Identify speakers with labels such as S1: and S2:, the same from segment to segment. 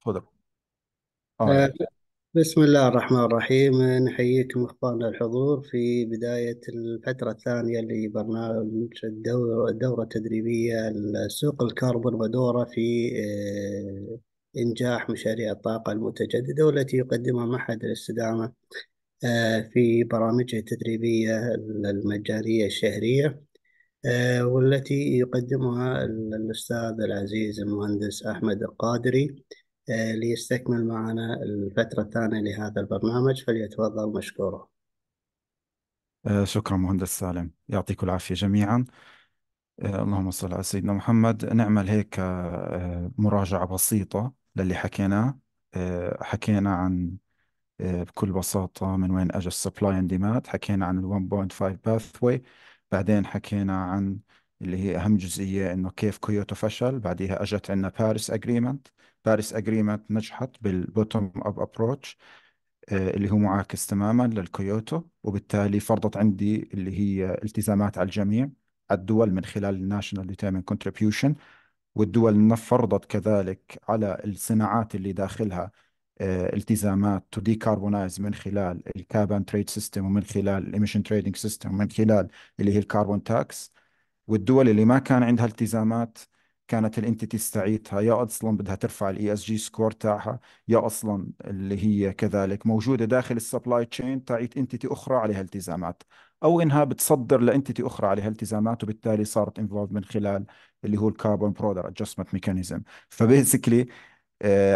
S1: تفضل آه. اه بسم الله الرحمن الرحيم نحييكم إخواننا الحضور في بداية الفترة الثانية لبرنامج الدورة التدريبية السوق الكربون ودوره في آه، إنجاح مشاريع الطاقة المتجددة والتي يقدمها معهد الاستدامة آه، في برامجه التدريبية المجانية الشهرية والتي يقدمها الأستاذ العزيز المهندس أحمد القادري آه، ليستكمل معنا الفترة الثانية لهذا البرنامج فليتفضل مشكورا
S2: آه، شكرا مهندس سالم يعطيكم العافية جميعا آه، اللهم صل على سيدنا محمد نعمل هيك مراجعة بسيطة للي حكيناه حكينا عن بكل بساطة من وين أجى السبلاي اند ديماند حكينا عن ال 1.5 باثوي بعدين حكينا عن اللي هي أهم جزئية إنه كيف كيوتو فشل بعديها أجت عندنا باريس أجريمنت باريس اجريمنت نجحت بالبوتوم اب ابروتش اللي هو معاكس تماما للكيوتو وبالتالي فرضت عندي اللي هي التزامات على الجميع الدول من خلال الناشونال ديتيرمين كونتريبيوشن والدول فرضت كذلك على الصناعات اللي داخلها آه، التزامات تو ديكاربونايز من خلال الكابان تريد سيستم ومن خلال الايميشن تريدنج سيستم ومن خلال اللي هي الكربون تاكس والدول اللي ما كان عندها التزامات كانت الانتيتي تستعيدها يا اصلا بدها ترفع الاي اس جي سكور تاعها يا اصلا اللي هي كذلك موجوده داخل السبلاي تشين تاعيت انتيتي اخرى عليها التزامات او انها بتصدر لانتيتي اخرى عليها التزامات وبالتالي صارت انفولد من خلال اللي هو الكربون برودر ادجستمنت ميكانيزم فبيسكلي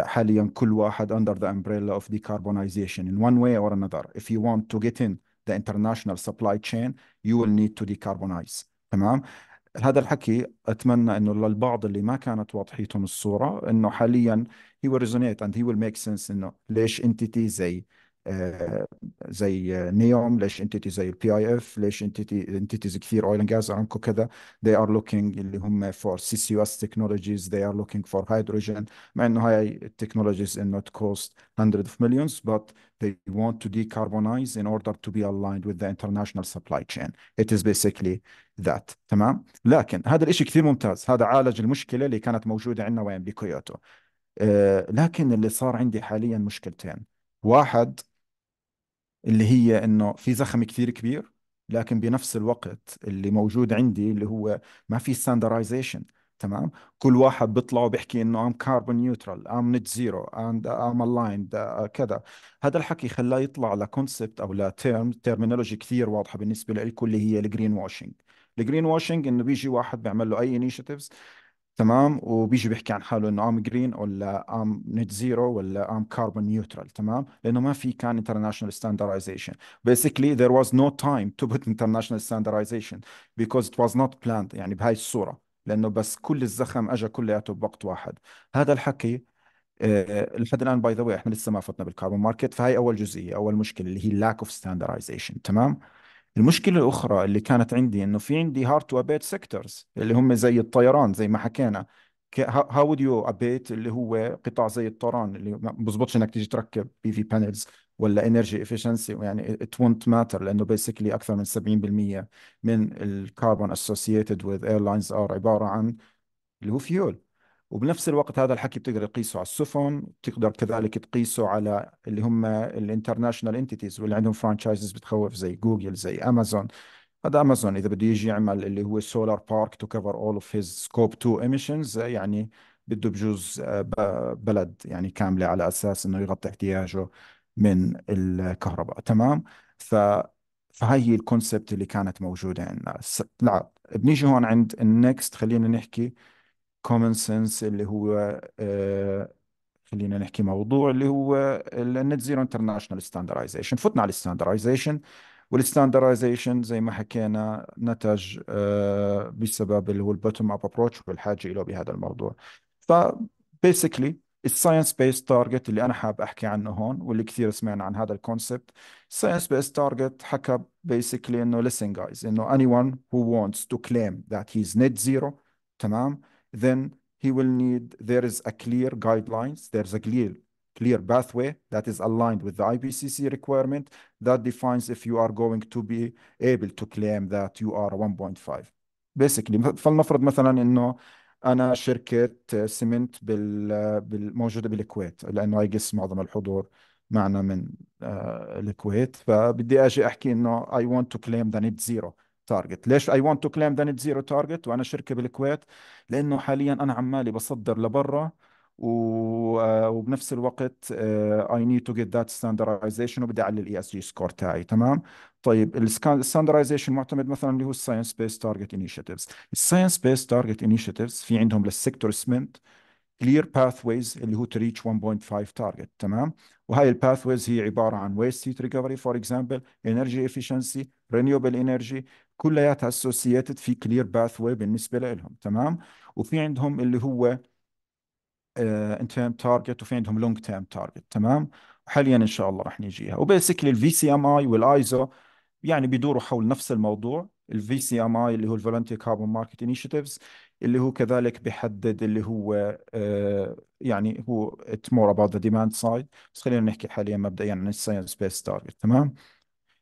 S2: حاليا كل واحد اندر ذا امبريلا اوف decarbonization in one way or another if you want to get in the international supply chain you will need to decarbonize تمام هذا الحكي اتمنى انه للبعض اللي ما كانت واضحيتهم الصوره انه حاليا هي ريزونيت اند هي ويل ميك سنس انه ليش انتيتي زي آه، زي نيوم ليش انتيتي زي البي اي اف ليش انتيتي انتيتيز كثير اويل اند غاز عندكم كذا they ار لوكينج اللي هم فور for اس تكنولوجيز they ار لوكينج فور هيدروجين مع انه هاي التكنولوجيز ان نوت كوست hundreds of millions but they want to decarbonize in order to be aligned with the international supply chain it is basically ذات تمام لكن هذا الشيء كثير ممتاز هذا عالج المشكله اللي كانت موجوده عندنا وين بكيوتو آه، لكن اللي صار عندي حاليا مشكلتين واحد اللي هي انه في زخم كثير كبير لكن بنفس الوقت اللي موجود عندي اللي هو ما في ستاندرايزيشن تمام كل واحد بيطلع وبيحكي انه ام كاربون نيوترال ام نت زيرو اند ام الايند كذا هذا الحكي خلاه يطلع لكونسبت او لترم تيرمينولوجي كثير واضحه بالنسبه للكل اللي هي الجرين واشنج الجرين واشنج انه بيجي واحد بيعمل له اي انيشيتيفز تمام وبيجي بيحكي عن حاله انه ام جرين ولا ام نت زيرو ولا ام كاربون نيوترال تمام لانه ما في كان انترناشونال ستاندرايزيشن بيسكلي ذير واز نو تايم تو بوت انترناشونال ستاندرايزيشن بيكوز ات واز نوت بلاند يعني بهاي الصوره لانه بس كل الزخم اجى كلياته بوقت واحد هذا الحكي آه، آه، لحد الان باي ذا واي احنا لسه ما فتنا بالكربون ماركت فهي اول جزئيه اول مشكله اللي هي لاك اوف ستاندرايزيشن تمام المشكله الاخرى اللي كانت عندي انه في عندي هارد تو ابيت سيكتورز اللي هم زي الطيران زي ما حكينا هاو وود يو ابيت اللي هو قطاع زي الطيران اللي ما بزبطش انك تيجي تركب بي في بانلز ولا انرجي افشنسي يعني ات وونت ماتر لانه بيسكلي اكثر من 70% من الكربون اسوسييتد وذ ايرلاينز ار عباره عن اللي هو فيول وبنفس الوقت هذا الحكي بتقدر تقيسه على السفن بتقدر كذلك تقيسه على اللي هم الانترناشونال انتيتيز واللي عندهم فرانشايزز بتخوف زي جوجل زي امازون هذا امازون اذا بده يجي يعمل اللي هو سولار بارك تو كفر اول اوف هيز سكوب 2 ايميشنز يعني بده بجوز آه، بلد يعني كامله على اساس انه يغطي احتياجه من الكهرباء تمام ف فهي هي الكونسبت اللي كانت موجوده عندنا لا بنيجي هون عند النكست خلينا نحكي كومن سنس اللي هو آه، خلينا نحكي موضوع اللي هو النت زيرو انترناشونال ستاندرايزيشن فتنا على الستاندرايزيشن والستاندرايزيشن زي ما حكينا نتج آه، بسبب اللي هو البوتوم اب ابروتش والحاجه له بهذا الموضوع ف بيسكلي الساينس بيس تارجت اللي انا حاب احكي عنه هون واللي كثير سمعنا عن هذا الكونسبت الساينس بيس تارجت حكى بيسكلي انه listen جايز انه اني ون هو wants تو كليم ذات هيز نت زيرو تمام then he will need, there is a clear guidelines, there's a clear, clear pathway that is aligned with the IPCC requirement that defines if you are going to be able to claim that you are 1.5 basically فلنفرض مثلا انه انا شركه سمنت بال موجوده بالكويت لانه اي جس معظم الحضور معنا من الكويت فبدي اجي احكي انه I want to claim that it's zero تارجت ليش اي ونت تو كليم ذا نت زيرو تارجت وانا شركه بالكويت لانه حاليا انا عمالي بصدر لبرا آه، وبنفس الوقت اي نيد تو جيت ذات ستاندرايزيشن وبدي اعلي الاي اس جي سكور تاعي تمام طيب الستاندرايزيشن معتمد مثلا اللي هو الساينس بيس تارجت انيشيتيفز الساينس بيس تارجت انيشيتيفز في عندهم للسيكتور سمنت كلير باثويز اللي هو تو ريتش 1.5 تارجت تمام وهي الباثويز هي عباره عن ويست هيت ريكفري فور اكزامبل انرجي افشنسي رينيوبل انرجي كلياتها اسوسييتد في كلير باث واي بالنسبه لهم تمام وفي عندهم اللي هو انترم فاهم تارجت وفي عندهم لونج تيرم تارجت تمام حاليا ان شاء الله راح نجيها وبيسكلي الفي سي ام اي والايزو يعني بيدوروا حول نفس الموضوع الفي سي ام اي اللي هو الفولنتير كاربون ماركت انيشيتيفز اللي هو كذلك بيحدد اللي هو آه، يعني هو مور اباوت ذا ديماند سايد بس خلينا نحكي حاليا مبدئيا عن الساينس بيس تارجت تمام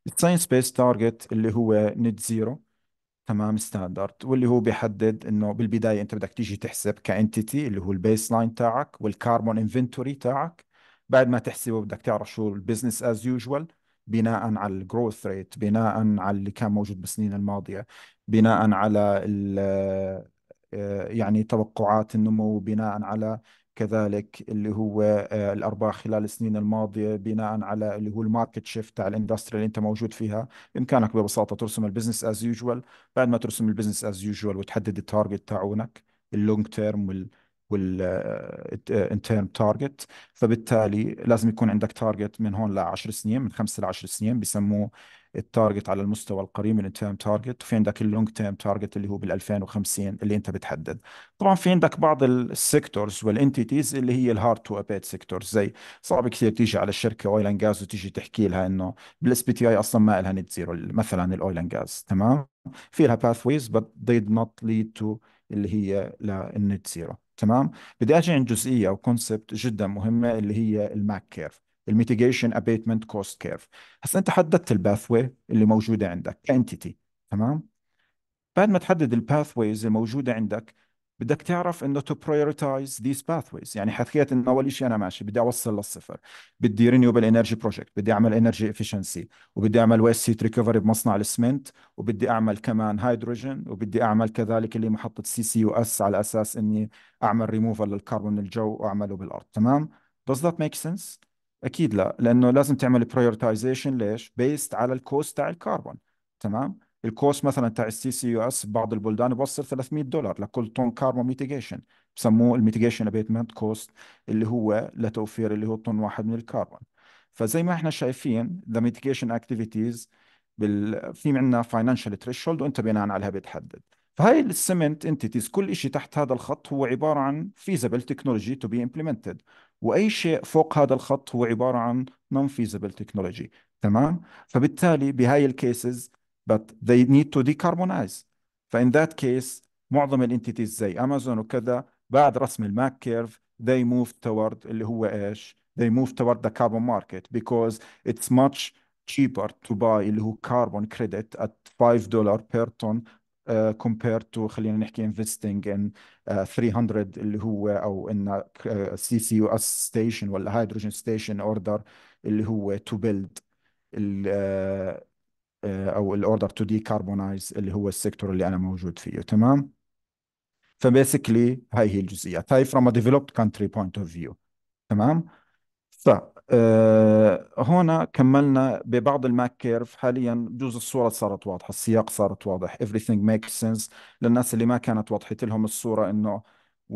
S2: الساينس بيس تارجت اللي هو نت زيرو تمام ستاندرد واللي هو بيحدد انه بالبدايه انت بدك تيجي تحسب كانتيتي اللي هو البيس لاين تاعك والكاربون انفنتوري تاعك بعد ما تحسبه بدك تعرف شو البزنس از يوجوال بناء على الجروث ريت بناء على اللي كان موجود بالسنين الماضيه بناء على آه، يعني توقعات النمو بناء على كذلك اللي هو آه، الارباح خلال السنين الماضيه بناء على اللي هو الماركت شيفت تاع الاندستري اللي انت موجود فيها بامكانك ببساطه ترسم البزنس از يوجوال بعد ما ترسم البزنس از يوجوال وتحدد التارجت تاعونك اللونج تيرم والانترم تارجت uh, فبالتالي لازم يكون عندك تارجت من هون ل 10 سنين من خمس ل 10 سنين بسموه التارجت على المستوى القريب من التيرم تارجت وفي عندك اللونج تيرم تارجت اللي هو بال 2050 اللي انت بتحدد طبعا في عندك بعض السيكتورز والانتيتيز اللي هي الهارد تو ابيت سيكتورز زي صعب كثير تيجي على الشركه اويل اند جاز وتيجي تحكي لها انه بالاس بي تي اي اصلا ما لها نت زيرو مثلا الاويل اند جاز تمام في لها باث ويز بت ديد نوت ليد تو اللي هي للنت زيرو تمام بدي اجي عند جزئيه او كونسبت جدا مهمه اللي هي الماك كيرف الميتيجيشن ابيتمنت كوست كيرف هسا انت حددت الباثوي اللي موجوده عندك انتيتي تمام بعد ما تحدد الباثويز الموجوده عندك بدك تعرف انه تو برايورتايز ذيس باثويز يعني حكيت انه اول شيء انا ماشي بدي اوصل للصفر بدي رينيوبل انرجي بروجكت بدي اعمل انرجي افشنسي وبدي اعمل ويست سيت ريكفري بمصنع الاسمنت وبدي اعمل كمان هيدروجين وبدي اعمل كذلك اللي محطه سي سي يو اس على اساس اني اعمل ريموفال للكربون من الجو واعمله بالارض تمام does that make sense اكيد لا لانه لازم تعمل prioritization ليش based على الكوست تاع الكربون تمام الكوست مثلا تاع السي سي يو اس بعض البلدان بوصل 300 دولار لكل طن كاربون ميتيجيشن بسموه الميتيجيشن ابيتمنت كوست اللي هو لتوفير اللي هو طن واحد من الكربون فزي ما احنا شايفين ذا ميتيجيشن اكتيفيتيز بال... في عندنا فاينانشال تريشولد وانت بناء عليها بتحدد فهي السمنت انتيتيز كل شيء تحت هذا الخط هو عباره عن فيزبل تكنولوجي تو بي امبلمنتد واي شيء فوق هذا الخط هو عباره عن نون فيزبل تكنولوجي تمام فبالتالي بهاي الكيسز but they need to decarbonize فإن ذات case معظم الانتيتيز زي امازون وكذا بعد رسم الماك كيرف they move toward اللي هو ايش they move toward the carbon market because it's much cheaper to buy اللي هو carbon credit at 5 dollars per ton uh, compared to خلينا نحكي investing in uh, 300 اللي هو او in سي سي station اس ولا هيدروجين ستيشن اوردر اللي هو to build ال, uh, آه، او الاوردر تو ديكربونايز اللي هو السيكتور اللي انا موجود فيه تمام فبيسكلي هاي هي الجزئيات هاي فروم ا ديفلوبد كانتري بوينت اوف فيو تمام ف آه، هنا كملنا ببعض الماك كيرف حاليا بجوز الصوره صارت واضحه السياق صارت واضح everything makes sense للناس اللي ما كانت وضحت لهم الصوره انه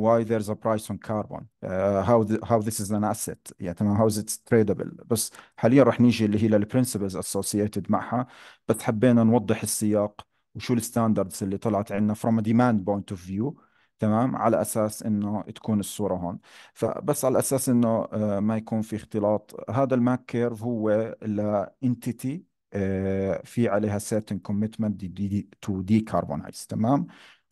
S2: why there's a price on carbon uh, how the, how this is an asset يعني تمام how is it tradable بس حاليا رح نيجي اللي هي للبرنسبلز associated معها بس حبينا نوضح السياق وشو الستاندردز اللي طلعت عندنا from a demand point of view تمام على اساس انه تكون الصوره هون فبس على اساس انه آه، ما يكون في اختلاط هذا الماك كيرف هو لانتيتي آه، في عليها certain commitment to decarbonize تمام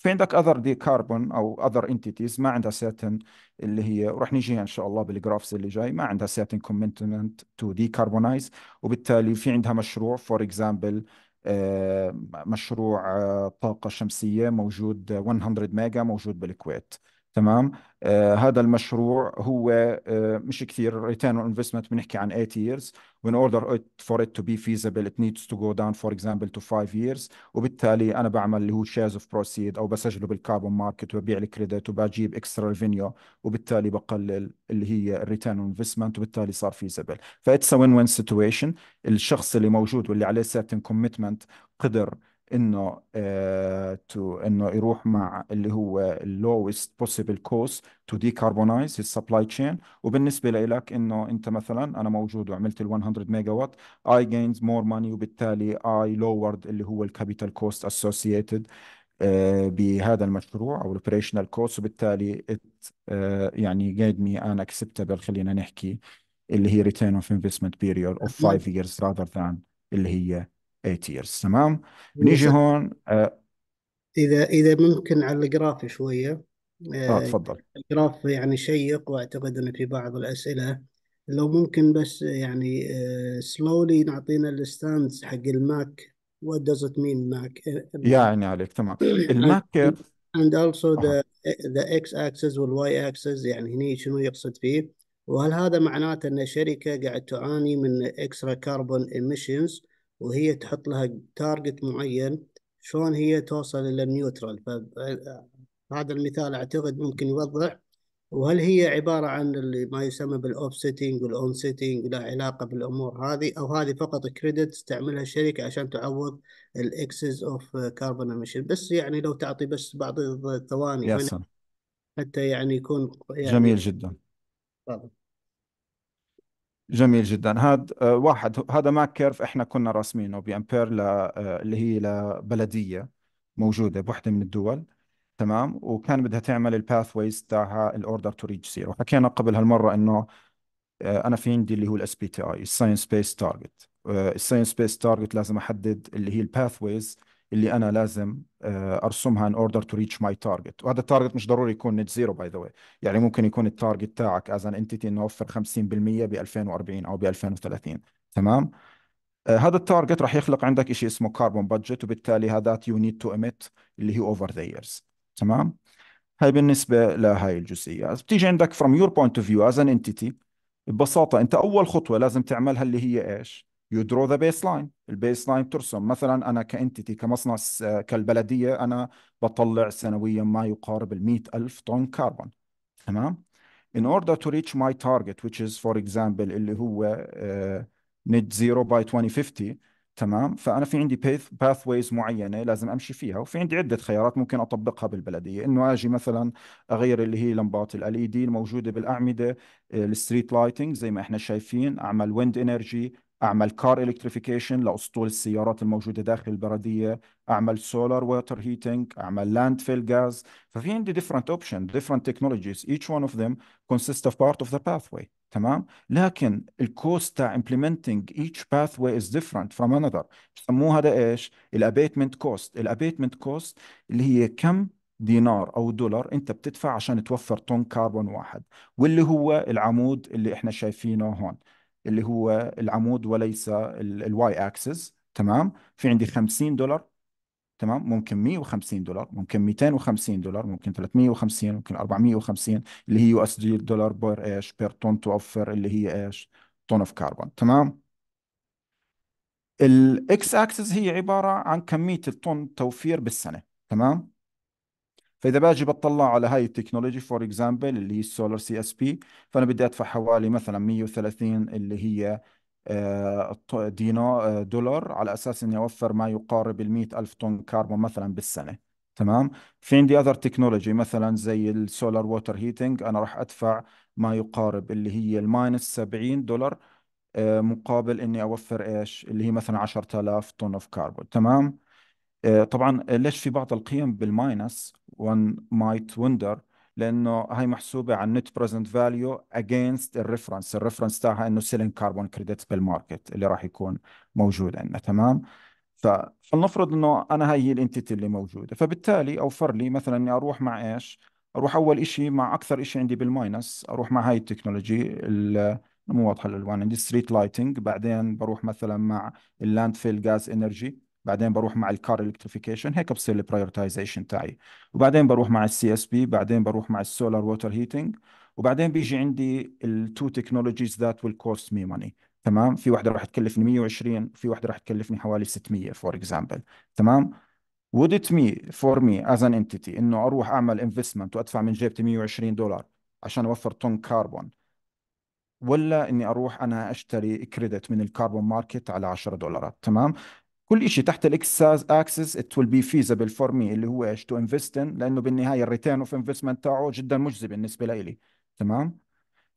S2: في عندك اذر دي كاربون او اذر انتيتيز ما عندها سيرتن اللي هي ورح نيجيها ان شاء الله بالجرافز اللي جاي ما عندها سيرتن كوميتمنت تو دي كاربونايز وبالتالي في عندها مشروع فور اكزامبل آه، مشروع آه، طاقه شمسيه موجود 100 آه، ميجا موجود بالكويت تمام آه هذا المشروع هو آه مش كثير ريتيرن اون انفستمنت بنحكي عن 8 ييرز وان اوردر فور ات تو بي فيزبل ات نيدز تو جو داون فور اكزامبل تو 5 ييرز وبالتالي انا بعمل اللي هو شيرز اوف بروسيد او بسجله بالكاربون ماركت وببيع الكريدت وبجيب اكسترا ريفينيو وبالتالي بقلل اللي هي الريتيرن اون انفستمنت وبالتالي صار فيزبل فاتس وين وين سيتويشن الشخص اللي موجود واللي عليه سيرتن كوميتمنت قدر انه تو آه، انه يروح مع اللي هو اللوست بوسيبل كوست تو ديكاربونايز السبلاي تشين وبالنسبه لك انه انت مثلا انا موجود وعملت ال 100 ميجا وات اي جينز مور ماني وبالتالي اي لورد اللي هو الكابيتال كوست اسوسييتد بهذا المشروع او الاوبريشنال كوست وبالتالي ات آه، يعني جيد مي ان اكسبتبل خلينا نحكي اللي هي ريتيرن اوف انفستمنت بيريود اوف 5 ييرز راذر ذان اللي هي 8 years تمام بنيجي هون آه،
S1: اذا اذا ممكن على الجراف شويه آه, آه، تفضل الجراف يعني شيق واعتقد ان في بعض الاسئله لو ممكن بس آه، يعني سلولي نعطينا الستاندز حق الماك وات داز ات مين ماك يا عيني عليك تمام الماك اند اولسو also ذا the اكسس axis وال يعني هني شنو يقصد فيه وهل هذا معناته ان الشركه قاعد تعاني من اكسترا كربون ايميشنز وهي تحط لها تارجت معين شلون هي توصل الى النيوترال فهذا المثال اعتقد ممكن يوضح وهل هي عبارة عن اللي ما يسمى بالاوف سيتنج والاون سيتنج لا علاقة بالأمور هذه أو هذه فقط كريدت تستعملها الشركة عشان تعوض الإكسس أوف كاربون ايميشن بس يعني لو تعطي بس بعض الثواني حتى يعني يكون يعني جميل جدا طبعا.
S2: جميل جدا هذا آه، واحد هذا ماك كيرف احنا كنا راسمينه بامبير ل... آه، اللي هي لبلديه موجوده بوحده من الدول تمام وكان بدها تعمل الباثويز تاعها الاوردر تو ريتش زيرو حكينا قبل هالمره انه آه، انا في عندي اللي هو الاس بي تي اي الساينس بيس تارجت الساينس بيس تارجت لازم احدد اللي هي الباثويز اللي انا لازم آه، ارسمها ان اوردر تو ريتش ماي تارجت وهذا التارجت مش ضروري يكون نت زيرو باي ذا واي يعني ممكن يكون التارجت تاعك از ان انتيتي انه اوفر 50% ب 2040 او ب 2030 تمام آه، هذا التارجت راح يخلق عندك شيء اسمه كاربون بادجت وبالتالي هذا يو نيد تو اميت اللي هي اوفر ذا ييرز تمام هاي بالنسبه لهي الجزئيه بتيجي عندك فروم يور بوينت اوف فيو از ان انتيتي ببساطه انت اول خطوه لازم تعملها اللي هي ايش يو درو ذا بيس لاين البيس لاين ترسم مثلا انا كانتيتي كمصنع كالبلديه انا بطلع سنويا ما يقارب ال 100000 طن كربون تمام in order to reach my target which is for example اللي هو نت زيرو باي 2050 تمام فانا في عندي باثويز معينه لازم امشي فيها وفي عندي عده خيارات ممكن اطبقها بالبلديه انه اجي مثلا اغير اللي هي لمبات الالي دي e الموجوده بالاعمده آه، الستريت لايتنج زي ما احنا شايفين اعمل ويند انرجي اعمل كار الكتريفيكيشن لاسطول السيارات الموجوده داخل البلديه اعمل سولار ووتر هيتنج اعمل لاند فيل غاز ففي عندي اوبشن ديفرنت تكنولوجيز technologies each اوف ذيم كونسيست اوف بارت اوف ذا باث واي تمام لكن الكوست تاع implementing باث واي از ديفرنت فروم انذر بسموه هذا ايش الابيتمنت كوست الابيتمنت كوست اللي هي كم دينار او دولار انت بتدفع عشان توفر طن كربون واحد واللي هو العمود اللي احنا شايفينه هون اللي هو العمود وليس الواي اكسس تمام في عندي 50 دولار تمام ممكن 150 دولار ممكن 250 دولار ممكن 350 ممكن 450 اللي هي يو اس دي دولار بير ايش بير طن توفر اللي هي ايش طن اوف كربون تمام الاكس اكسس هي عباره عن كميه الطن توفير بالسنه تمام فاذا باجي بطلع على هاي التكنولوجي فور اكزامبل اللي هي السولار سي اس بي فانا بدي ادفع حوالي مثلا 130 اللي هي آه، دينار آه، دولار على اساس اني اوفر ما يقارب ال 100000 الف طن كربون مثلا بالسنه تمام في عندي اذر تكنولوجي مثلا زي السولار ووتر هيتنج انا راح ادفع ما يقارب اللي هي الماينس 70 دولار آه، مقابل اني اوفر ايش اللي هي مثلا 10000 طن اوف كاربون تمام آه، طبعا ليش في بعض القيم بالماينس وان مايت وندر لانه هاي محسوبه على النت بريزنت فاليو اجينست الريفرنس الريفرنس تاعها انه سيلين كاربون كريدت بالماركت اللي راح يكون موجود عندنا تمام فلنفرض انه انا هاي هي الانتيتي اللي موجوده فبالتالي اوفر لي مثلا اني اروح مع ايش اروح اول شيء مع اكثر شيء عندي بالماينس اروح مع هاي التكنولوجي مو واضحه الالوان عندي ستريت لايتنج بعدين بروح مثلا مع اللاند فيل جاز انرجي بعدين بروح مع الكار الكتريفيكيشن هيك بصير البرايورتايزيشن تاعي وبعدين بروح مع السي اس بي بعدين بروح مع السولار ووتر هيتنج وبعدين بيجي عندي التو تكنولوجيز ذات ويل كوست مي ماني تمام في واحده راح تكلفني 120 في واحده راح تكلفني حوالي 600 فور اكزامبل تمام would it me for me as an entity انه اروح اعمل انفستمنت وادفع من جيبتي 120 دولار عشان اوفر طن كربون ولا اني اروح انا اشتري كريدت من الكربون ماركت على 10 دولارات تمام كل شيء تحت الاكس اكسس ات ويل بي فيزبل فور مي اللي هو ايش تو انفست ان لانه بالنهايه الريتيرن اوف انفستمنت تاعه جدا مجزي بالنسبه لإلي تمام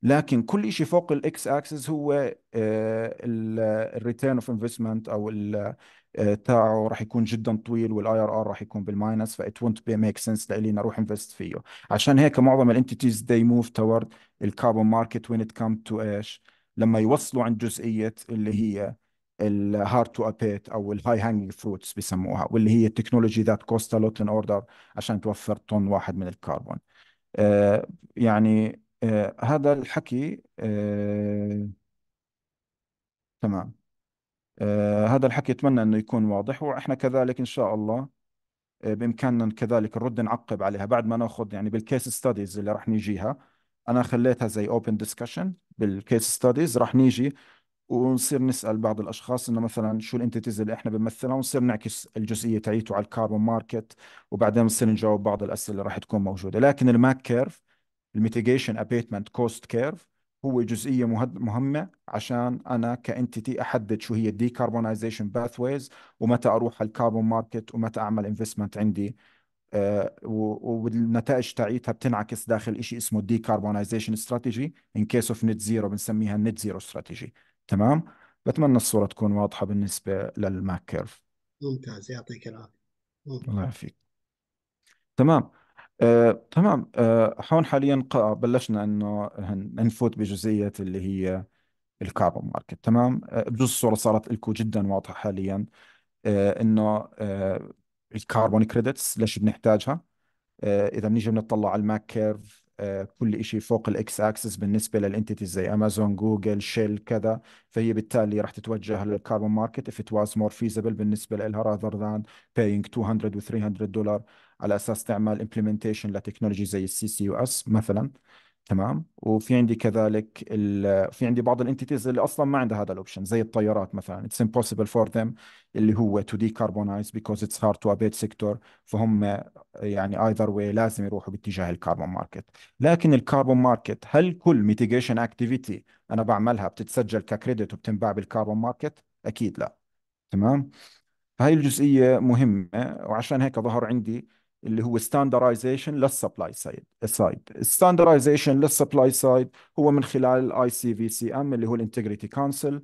S2: لكن كل شيء فوق الاكس اكسس هو الريتيرن اوف انفستمنت او آه، تاعه راح يكون جدا طويل والاي ار ار راح يكون بالماينس فايت وونت بي ميك سنس لإلي نروح انفست فيه عشان هيك معظم الانتيتيز دي موف toward الكاربون ماركت وين ات كم تو ايش لما يوصلوا عند جزئيه اللي هي الهارد تو ابيت او الهاي هانجينج فروتس بيسموها واللي هي التكنولوجي ذات كوست لوت ان اوردر عشان توفر طن واحد من الكربون آه، يعني آه، هذا الحكي آه، تمام هذا الحكي اتمنى انه يكون واضح واحنا كذلك ان شاء الله بامكاننا كذلك نرد نعقب عليها بعد ما ناخذ يعني بالكيس ستاديز اللي راح نجيها انا خليتها زي اوبن ديسكشن بالكيس ستاديز راح نيجي ونصير نسال بعض الاشخاص انه مثلا شو الانتيتيز اللي احنا بنمثلها ونصير نعكس الجزئيه تاعيته على الكاربون ماركت وبعدين نصير نجاوب بعض الاسئله اللي راح تكون موجوده لكن الماك كيرف الميتيجيشن ابيتمنت كوست كيرف هو جزئيه مهمه عشان انا كانتيتي احدد شو هي الديكربونايزيشن باثويز ومتى اروح على الكاربون ماركت ومتى اعمل انفستمنت عندي آه والنتائج تاعيتها بتنعكس داخل شيء اسمه الديكربونايزيشن استراتيجي ان كيس اوف نت زيرو بنسميها النت زيرو استراتيجي تمام بتمنى الصورة تكون واضحة بالنسبة للماك كيرف
S1: ممتاز يعطيك العافية الله
S2: يعافيك تمام آه، تمام آه، هون حاليا بلشنا انه نفوت بجزئية اللي هي الكاربون ماركت تمام آه، بجوز الصورة صارت لكم جدا واضحة حاليا آه، انه آه، الكاربون كريدتس ليش بنحتاجها آه، اذا بنيجي بنطلع على الماك كيرف كل شيء فوق الاكس اكسس بالنسبه للانتيتيز زي امازون جوجل شيل كذا فهي بالتالي راح تتوجه للكاربون ماركت if it was more feasible بالنسبه لها rather than paying 200 و 300 دولار على اساس تعمل implementation لتكنولوجي زي السي سي يو اس مثلا تمام وفي عندي كذلك ال... في عندي بعض الانتيتيز اللي اصلا ما عندها هذا الاوبشن زي الطيارات مثلا اتس امبوسيبل فور ذيم اللي هو تو decarbonize بيكوز اتس هارد تو ابيت سيكتور فهم يعني ايذر واي لازم يروحوا باتجاه الكربون ماركت لكن الكربون ماركت هل كل ميتيجيشن اكتيفيتي انا بعملها بتتسجل ككريدت وبتنباع بالكربون ماركت اكيد لا تمام فهي الجزئية مهمة وعشان هيك ظهر عندي اللي هو ستاندرايزيشن للسبلاي سايد سايد ستاندرايزيشن للسبلاي سايد هو من خلال الاي سي في سي ام اللي هو الانتجريتي كونسل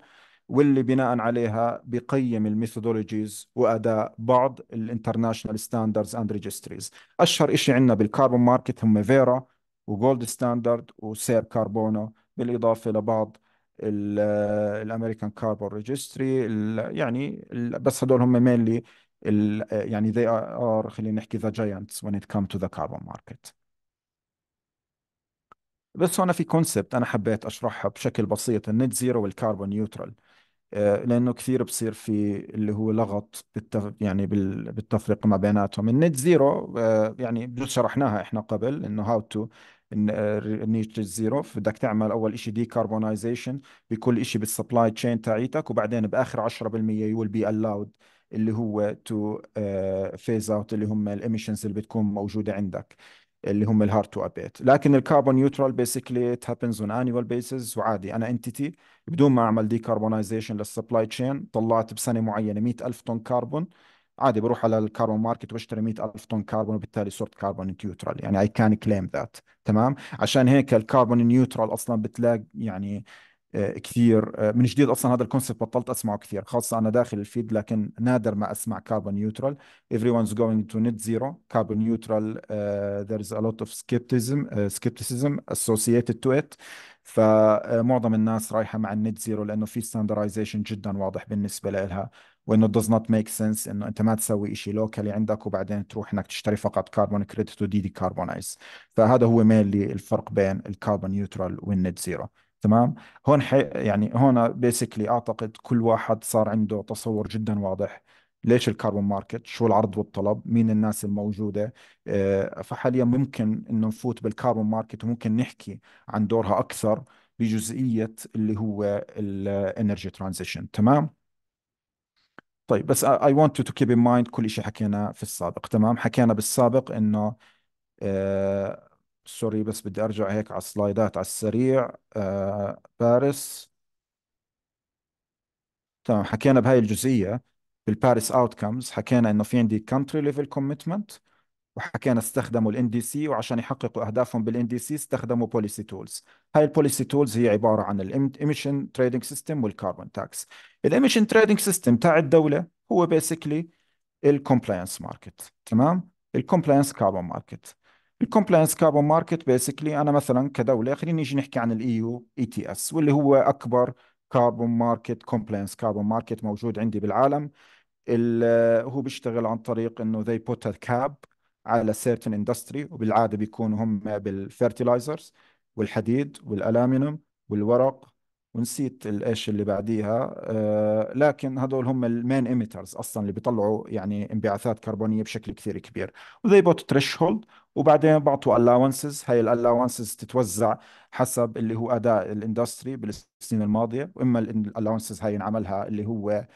S2: واللي بناء عليها بقيم الميثودولوجيز واداء بعض الانترناشونال ستاندردز اند ريجستريز اشهر شيء عندنا بالكربون ماركت هم فيرا وجولد ستاندرد وسير كاربونو بالاضافه لبعض الامريكان كاربون ريجستري يعني بس هدول هم مينلي ال آه، يعني they are خلينا نحكي the giants when it comes to the carbon market بس هنا في كونسبت انا حبيت اشرحها بشكل بسيط النت زيرو والكربون نيوترال آه، لانه كثير بصير في اللي هو لغط بالتف... يعني بال... بالتفرقه ما بيناتهم النت زيرو آه، يعني بجوز شرحناها احنا قبل انه هاو تو نيت زيرو بدك تعمل اول شيء ديكربونايزيشن بكل شيء بالسبلاي تشين تاعيتك وبعدين باخر 10% يو ويل بي الاود اللي هو تو فيز اوت اللي هم الاميشنز اللي بتكون موجوده عندك اللي هم الهارد تو ابيت لكن الكربون نيوترال بيسكلي ات هابنز اون انيوال بيسز وعادي انا انتيتي بدون ما اعمل ديكربونايزيشن للسبلاي تشين طلعت بسنه معينه 100000 طن كربون عادي بروح على الكربون ماركت وبشتري 100000 طن كربون وبالتالي صرت كربون نيوترال يعني اي كان كليم ذات تمام عشان هيك الكربون نيوترال اصلا بتلاقي يعني آه، كثير آه، من جديد اصلا هذا الكونسيبت بطلت اسمعه كثير خاصه انا داخل الفيد لكن نادر ما اسمع كاربون نيوترال ايفري ونز جوينج تو نت زيرو كاربون نيوترال ذير از ا لوت اوف سكيبتيزم سكيبتيزم اسوسييتد تو ات فمعظم الناس رايحه مع النت زيرو لانه في ستاندرايزيشن جدا واضح بالنسبه لها وانه does not make sense انه انت ما تسوي شيء لوكالي عندك وبعدين تروح انك تشتري فقط كاربون كريدت ودي دي كاربونايز فهذا هو مينلي الفرق بين الكاربون نيوترال والنت زيرو تمام هون حي... يعني هون بيسكلي اعتقد كل واحد صار عنده تصور جدا واضح ليش الكربون ماركت شو العرض والطلب مين الناس الموجودة آه، فحاليا ممكن انه نفوت بالكربون ماركت وممكن نحكي عن دورها اكثر بجزئية اللي هو الانرجي ترانزيشن تمام طيب بس I want تو to keep in mind كل شيء حكينا في السابق تمام حكينا بالسابق انه آه، سوري بس بدي ارجع هيك على السلايدات على السريع آه باريس تمام حكينا بهاي الجزئيه بالباريس اوتكمز حكينا انه في عندي كونتري ليفل كوميتمنت وحكينا استخدموا الان دي سي وعشان يحققوا اهدافهم بالان دي سي استخدموا بوليسي تولز هاي البوليسي تولز هي عباره عن الايميشن تريدنج سيستم والكربون تاكس الايميشن تريدنج سيستم تاع الدوله هو بيسكلي الكومبلاينس ماركت تمام الكومبلاينس كاربون ماركت الكومبلاينس كاربون ماركت بيسكلي انا مثلا كدوله خلينا نيجي نحكي عن الاي يو اي تي اس واللي هو اكبر كاربون ماركت كومبلاينس كاربون ماركت موجود عندي بالعالم آه، هو بيشتغل عن طريق انه ذي بوت كاب على سيرتن اندستري وبالعاده بيكونوا هم بالفيرتلايزرز والحديد والالامينوم والورق ونسيت الايش اللي بعديها آه لكن هذول هم المين ايميترز اصلا اللي بيطلعوا يعني انبعاثات كربونيه بشكل كثير كبير وذي بوت تريشولد وبعدين بعطوا allowances هاي allowances تتوزع حسب اللي هو اداء الاندستري بالسنين الماضيه واما allowances هاي انعملها اللي هو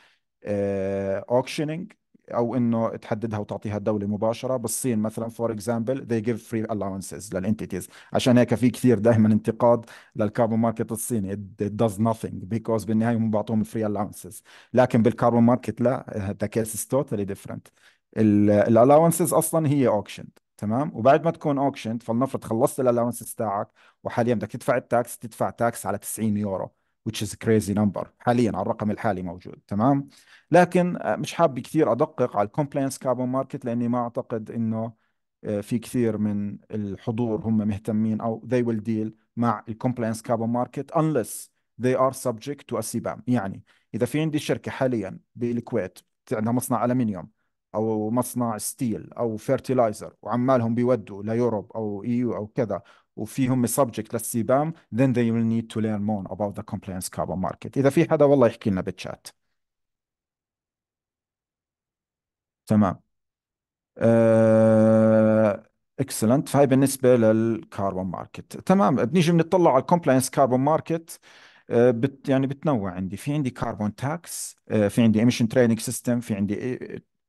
S2: اوكشننج آه، او انه تحددها وتعطيها الدوله مباشره بالصين مثلا فور اكزامبل they give free allowances للانتيتيز عشان هيك في كثير دائما انتقاد للكاربون ماركت الصيني it does nothing because بالنهايه هم بعطوهم free allowances لكن بالكاربون ماركت لا the case is totally different allowances اصلا هي auctioned تمام وبعد ما تكون اوكشنت فلنفرض خلصت الالاونسز تاعك وحاليا بدك تدفع التاكس تدفع تاكس على 90 يورو which is crazy number حاليا على الرقم الحالي موجود تمام لكن آه، مش حاب كثير ادقق على الكومبلاينس كاربون ماركت لاني ما اعتقد انه آه، في كثير من الحضور هم مهتمين او they will deal مع الكومبلاينس كاربون ماركت unless they are subject to a CBAM يعني اذا في عندي شركه حاليا بالكويت عندها مصنع الومنيوم او مصنع ستيل او فيرتيلايزر وعمالهم بيودوا ليوروب او ايو او كذا وفيهم سبجكت للسيبام then they will need to learn more about the compliance carbon market اذا في حدا والله يحكي لنا بالشات تمام اكسلنت آه، فهي بالنسبه للكربون ماركت تمام بنيجي بنطلع على الكومبلاينس كاربون ماركت بت يعني بتنوع عندي في عندي كاربون آه، تاكس في عندي ايميشن تريننج سيستم في عندي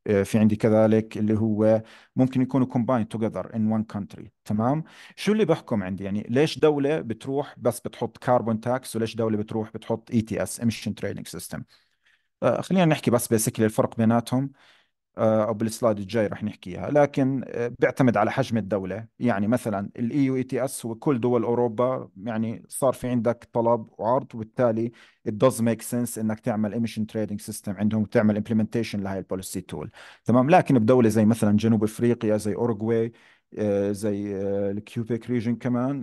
S2: آه، في عندي كذلك اللي هو ممكن يكونوا combined together in one country تمام شو اللي بحكم عندي يعني ليش دولة بتروح بس بتحط كاربون تاكس وليش دولة بتروح بتحط اي تي اس emission trading system آه، خلينا نحكي بس بيسكلي الفرق بيناتهم آه، او بالسلايد الجاي رح نحكيها لكن آه، بيعتمد على حجم الدوله يعني مثلا الاي يو اي تي اس وكل دول اوروبا يعني صار في عندك طلب وعرض وبالتالي it does make sense انك تعمل ايميشن تريدنج سيستم عندهم وتعمل امبلمنتيشن لهي البوليسي تول تمام لكن بدوله زي مثلا جنوب افريقيا زي اوروغواي آه، زي الكيوبيك ريجن كمان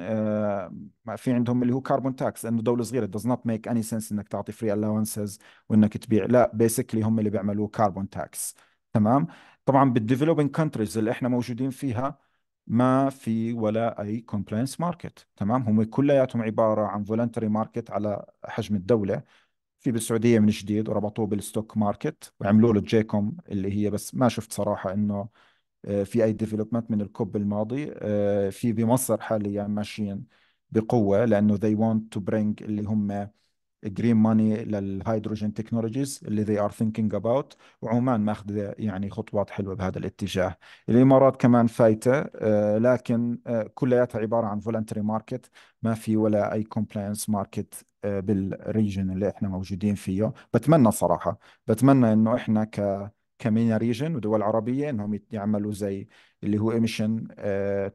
S2: ما في عندهم اللي هو كاربون تاكس لانه دوله صغيره does not make any sense انك تعطي فري allowances وانك تبيع لا بيسكلي هم اللي بيعملوا كاربون تاكس تمام طبعا بالديفلوبينج كونتريز اللي احنا موجودين فيها ما في ولا اي كومبلاينس ماركت تمام هم كلياتهم عباره عن فولنتري ماركت على حجم الدوله في بالسعوديه من جديد وربطوه بالستوك ماركت وعملوا له جيكوم اللي هي بس ما شفت صراحه انه آه، في اي ديفلوبمنت من الكوب الماضي آه، في بمصر حاليا ماشيين بقوه لانه they want to bring اللي هم جرين ماني للهيدروجين تكنولوجيز اللي they are thinking about وعمان ماخذة يعني خطوات حلوة بهذا الاتجاه الإمارات كمان فايتة آه، لكن آه، كلياتها عبارة عن فولنتري ماركت ما في ولا أي كومبلاينس ماركت بالريجن اللي احنا موجودين فيه بتمنى صراحة بتمنى انه احنا ك كمينا ريجن ودول عربيه انهم يعملوا زي اللي هو ايميشن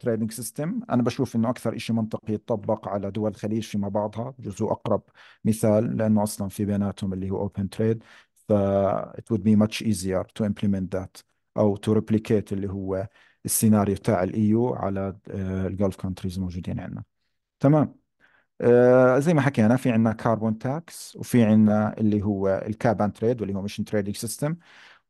S2: تريدنج سيستم انا بشوف انه اكثر شيء منطقي يتطبق على دول الخليج فيما بعضها بجوز هو اقرب مثال لانه اصلا في بيناتهم اللي هو اوبن تريد ف it would be much easier to implement that او to replicate اللي هو السيناريو تاع الايو e على آه، الجولف كونتريز الموجودين عندنا تمام آه، زي ما حكينا في عندنا كاربون تاكس وفي عندنا اللي هو الكاب اند تريد واللي هو ميشن تريدنج سيستم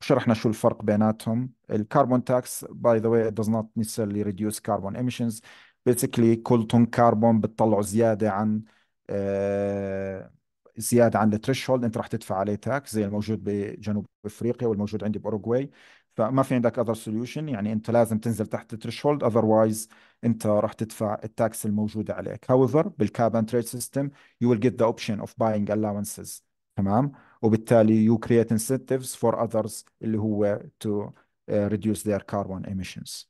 S2: شرحنا شو الفرق بيناتهم الكربون تاكس باي ذا واي does نوت نيسيرلي ريديوس كربون ايميشنز بيسكلي كل طن كربون بتطلعه زيادة عن آه، زيادة عن الثريشولد انت راح تدفع عليه تاكس زي الموجود بجنوب افريقيا والموجود عندي باوروغواي فما في عندك اذر سوليوشن يعني انت لازم تنزل تحت الثريشولد اذروايز انت راح تدفع التاكس الموجودة عليك however بالكاب اند تريد سيستم يو ويل جيت ذا اوبشن اوف باينج allowances تمام وبالتالي you create incentives for others اللي هو to uh, reduce their carbon emissions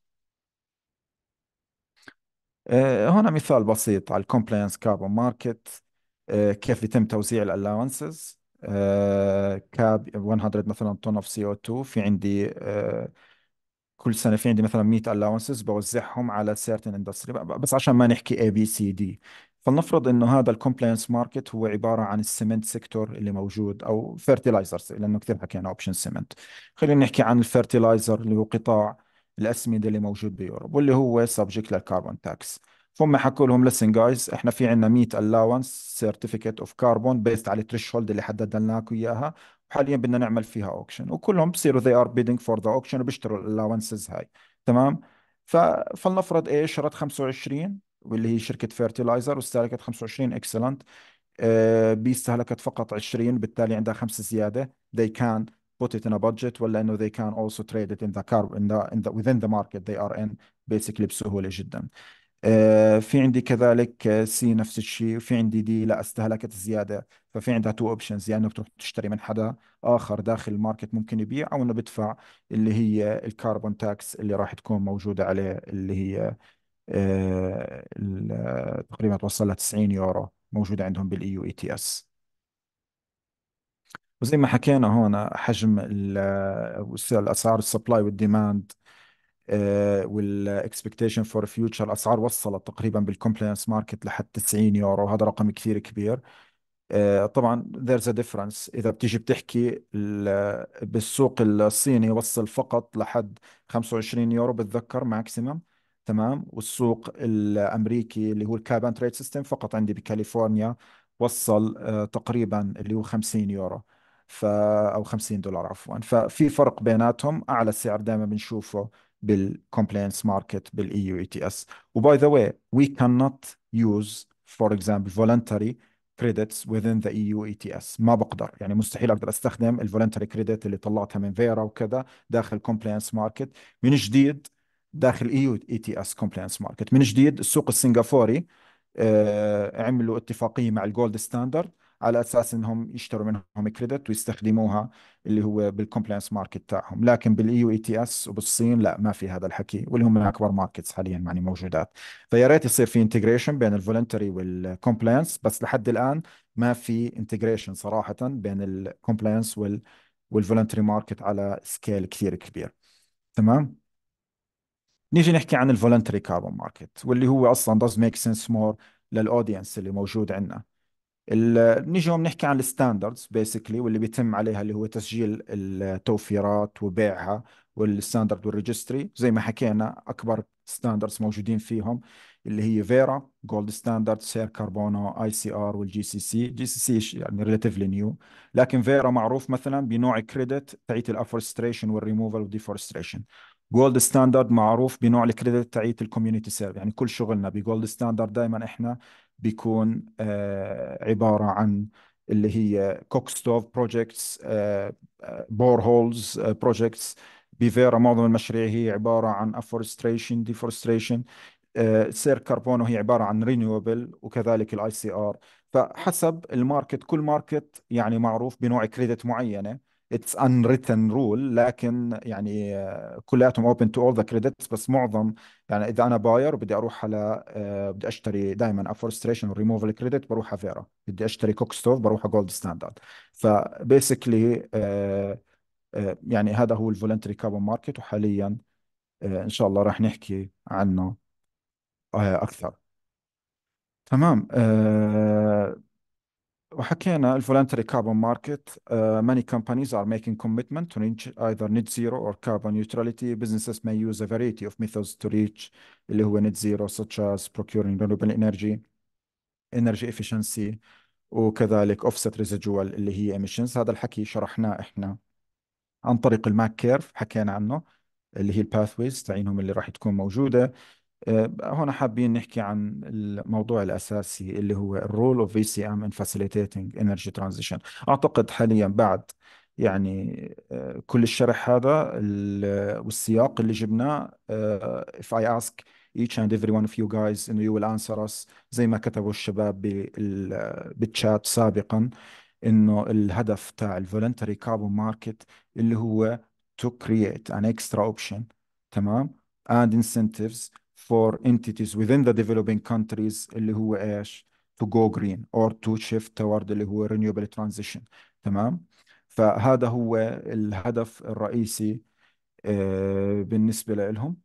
S2: uh, هنا مثال بسيط على compliance carbon ماركت uh, كيف بيتم توزيع الالاونسز كاب 100 مثلا طن اوف سي او 2 في عندي كل سنه في عندي مثلا 100 allowances بوزعهم على certain industry بس عشان ما نحكي A B C D فلنفرض انه هذا الكومبلاينس ماركت هو عباره عن السمنت سيكتور اللي موجود او فيرتيلايزرز لانه كثير حكينا اوبشن سمنت خلينا نحكي عن الفيرتيلايزر اللي هو قطاع الاسمده اللي موجود بيوروب واللي هو سبجكت للكربون تاكس فهم حكوا لهم لسن جايز احنا في عندنا 100 الاونس سيرتيفيكت اوف كربون بيست على التريش هولد اللي حددنا لكم اياها وحاليا بدنا نعمل فيها اوكشن وكلهم بصيروا ذي ار بيدنج فور ذا اوكشن وبيشتروا الاونسز هاي تمام فلنفرض ايش شرت 25 واللي هي شركه فيرتلايزر واستهلكت 25 اكسلنت بي استهلكت فقط 20 بالتالي عندها خمسه زياده they can put it in a budget ولا انه they can also trade it in the car in the, in the within the market they are in basically بسهوله جدا آه، في عندي كذلك سي آه، نفس الشيء وفي عندي دي لا استهلكت زياده ففي عندها تو اوبشنز يا يعني انه بتروح تشتري من حدا اخر داخل الماركت ممكن يبيع او انه بدفع اللي هي الكربون تاكس اللي راح تكون موجوده عليه اللي هي آه، تقريبا توصل ل 90 يورو موجوده عندهم بالاي اي تي اس وزي ما حكينا هون حجم الاسعار السبلاي والديماند والاكسبكتيشن فور فيوتشر الاسعار وصلت تقريبا بالكومبلينس ماركت لحد 90 يورو هذا رقم كثير كبير آه، طبعا there's a difference اذا بتيجي بتحكي بالسوق الصيني وصل فقط لحد 25 يورو بتذكر ماكسيمم تمام والسوق الامريكي اللي هو الكاب اند تريد سيستم فقط عندي بكاليفورنيا وصل آه، تقريبا اللي هو 50 يورو ف او 50 دولار عفوا ففي فرق بيناتهم اعلى سعر دائما بنشوفه بالكومبلينس ماركت بالاي يو اي تي اس وباي ذا واي وي كان نوت يوز فور اكزامبل فولنتري كريدتس within اي تي اس ما بقدر يعني مستحيل اقدر استخدم الفولنتري كريدت اللي طلعتها من فيرا وكذا داخل كومبلينس ماركت من جديد داخل ايو اي تي اس كومبلاينس ماركت من جديد السوق السنغافوري آه، عملوا اتفاقيه مع الجولد ستاندرد على اساس انهم يشتروا منهم كريدت ويستخدموها اللي هو بالكومبلاينس ماركت تاعهم لكن بالايو اي تي اس وبالصين لا ما في هذا الحكي واللي هم اكبر ماركتس حاليا يعني موجودات فيا ريت يصير في انتجريشن بين الفولنتري والكومبلاينس بس لحد الان ما في انتجريشن صراحه بين الكومبلاينس وال والفولنتري ماركت على سكيل كثير كبير تمام نيجي نحكي عن الفولنتري كاربون ماركت واللي هو اصلا داز ميك سنس مور للاودينس اللي موجود عندنا نيجي هون نحكي عن الستاندردز بيسكلي واللي بيتم عليها اللي هو تسجيل التوفيرات وبيعها والستاندرد والريجستري زي ما حكينا اكبر ستاندردز موجودين فيهم اللي هي فيرا جولد ستاندرد سير كاربونو اي سي ار والجي سي سي جي سي سي يعني ريلاتيفلي نيو لكن فيرا معروف مثلا بنوع كريدت تاعت الافورستريشن والريموفال والديفورستريشن جولد ستاندرد معروف بنوع الكريدت تاعيت الكوميونتي سيرف يعني كل شغلنا بجولد ستاندرد دائما احنا بيكون آه، عباره عن اللي هي كوك ستوف بروجكتس بور هولز بروجكتس بفيرا معظم المشاريع هي عباره عن افورستريشن آه، ديفورستريشن سير كربون وهي عباره عن رينيوبل وكذلك الاي سي ار فحسب الماركت كل ماركت يعني معروف بنوع كريدت معينه اتس ان ريتن رول لكن يعني آه، كلياتهم اوبن تو اول ذا كريدتس بس معظم يعني اذا انا باير وبدي اروح على آه، بدي اشتري دائما افورستريشن وريموفال كريدت بروح على فيرا بدي اشتري كوك ستوف بروح على جولد ستاندرد فبيسكلي يعني هذا هو الفولنتري كابون ماركت وحاليا آه، ان شاء الله راح نحكي عنه اكثر تمام وحكينا الفولنتري كاربون ماركت many companies are making commitment to reach either net zero or carbon neutrality businesses may use a variety of methods to reach اللي هو net zero such as procuring renewable energy energy efficiency وكذلك offset residual اللي هي emissions هذا الحكي شرحناه احنا عن طريق الماك كيرف حكينا عنه اللي هي الباثويز تعينهم اللي راح تكون موجوده آه، هنا حابين نحكي عن الموضوع الأساسي اللي هو الرول اوف في سي ام ان فاسيليتيتنج انرجي ترانزيشن أعتقد حاليا بعد يعني آه، كل الشرح هذا والسياق اللي جبناه آه، if I ask each and every one of you guys and you will answer us زي ما كتبوا الشباب بالتشات سابقا انه الهدف تاع الفولنتري كاربون ماركت اللي هو to create an extra option تمام and incentives for entities within the developing countries اللي هو ايش؟ to go green or to shift toward اللي هو renewable transition تمام؟ فهذا هو الهدف الرئيسي آه، بالنسبة لهم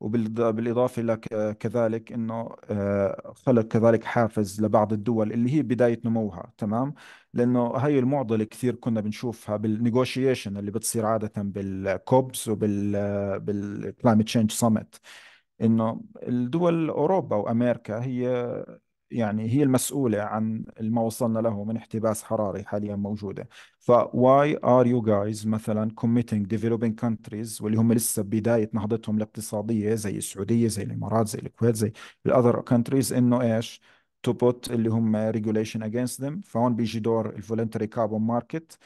S2: وبالإضافة إلى كذلك أنه آه، خلق كذلك حافز لبعض الدول اللي هي بداية نموها تمام لأنه هي المعضلة كثير كنا بنشوفها بالنيغوشيشن اللي بتصير عادة بالكوبس بالكلايمت تشينج سمت انه الدول اوروبا وامريكا هي يعني هي المسؤولة عن ما وصلنا له من احتباس حراري حاليا موجودة ف why are you guys مثلا committing developing countries واللي هم لسه بداية نهضتهم الاقتصادية زي السعودية زي الإمارات زي الكويت زي الأذر كونتريز إنه إيش to put اللي هم regulation against them فهون بيجي دور الفولنتري كاربون ماركت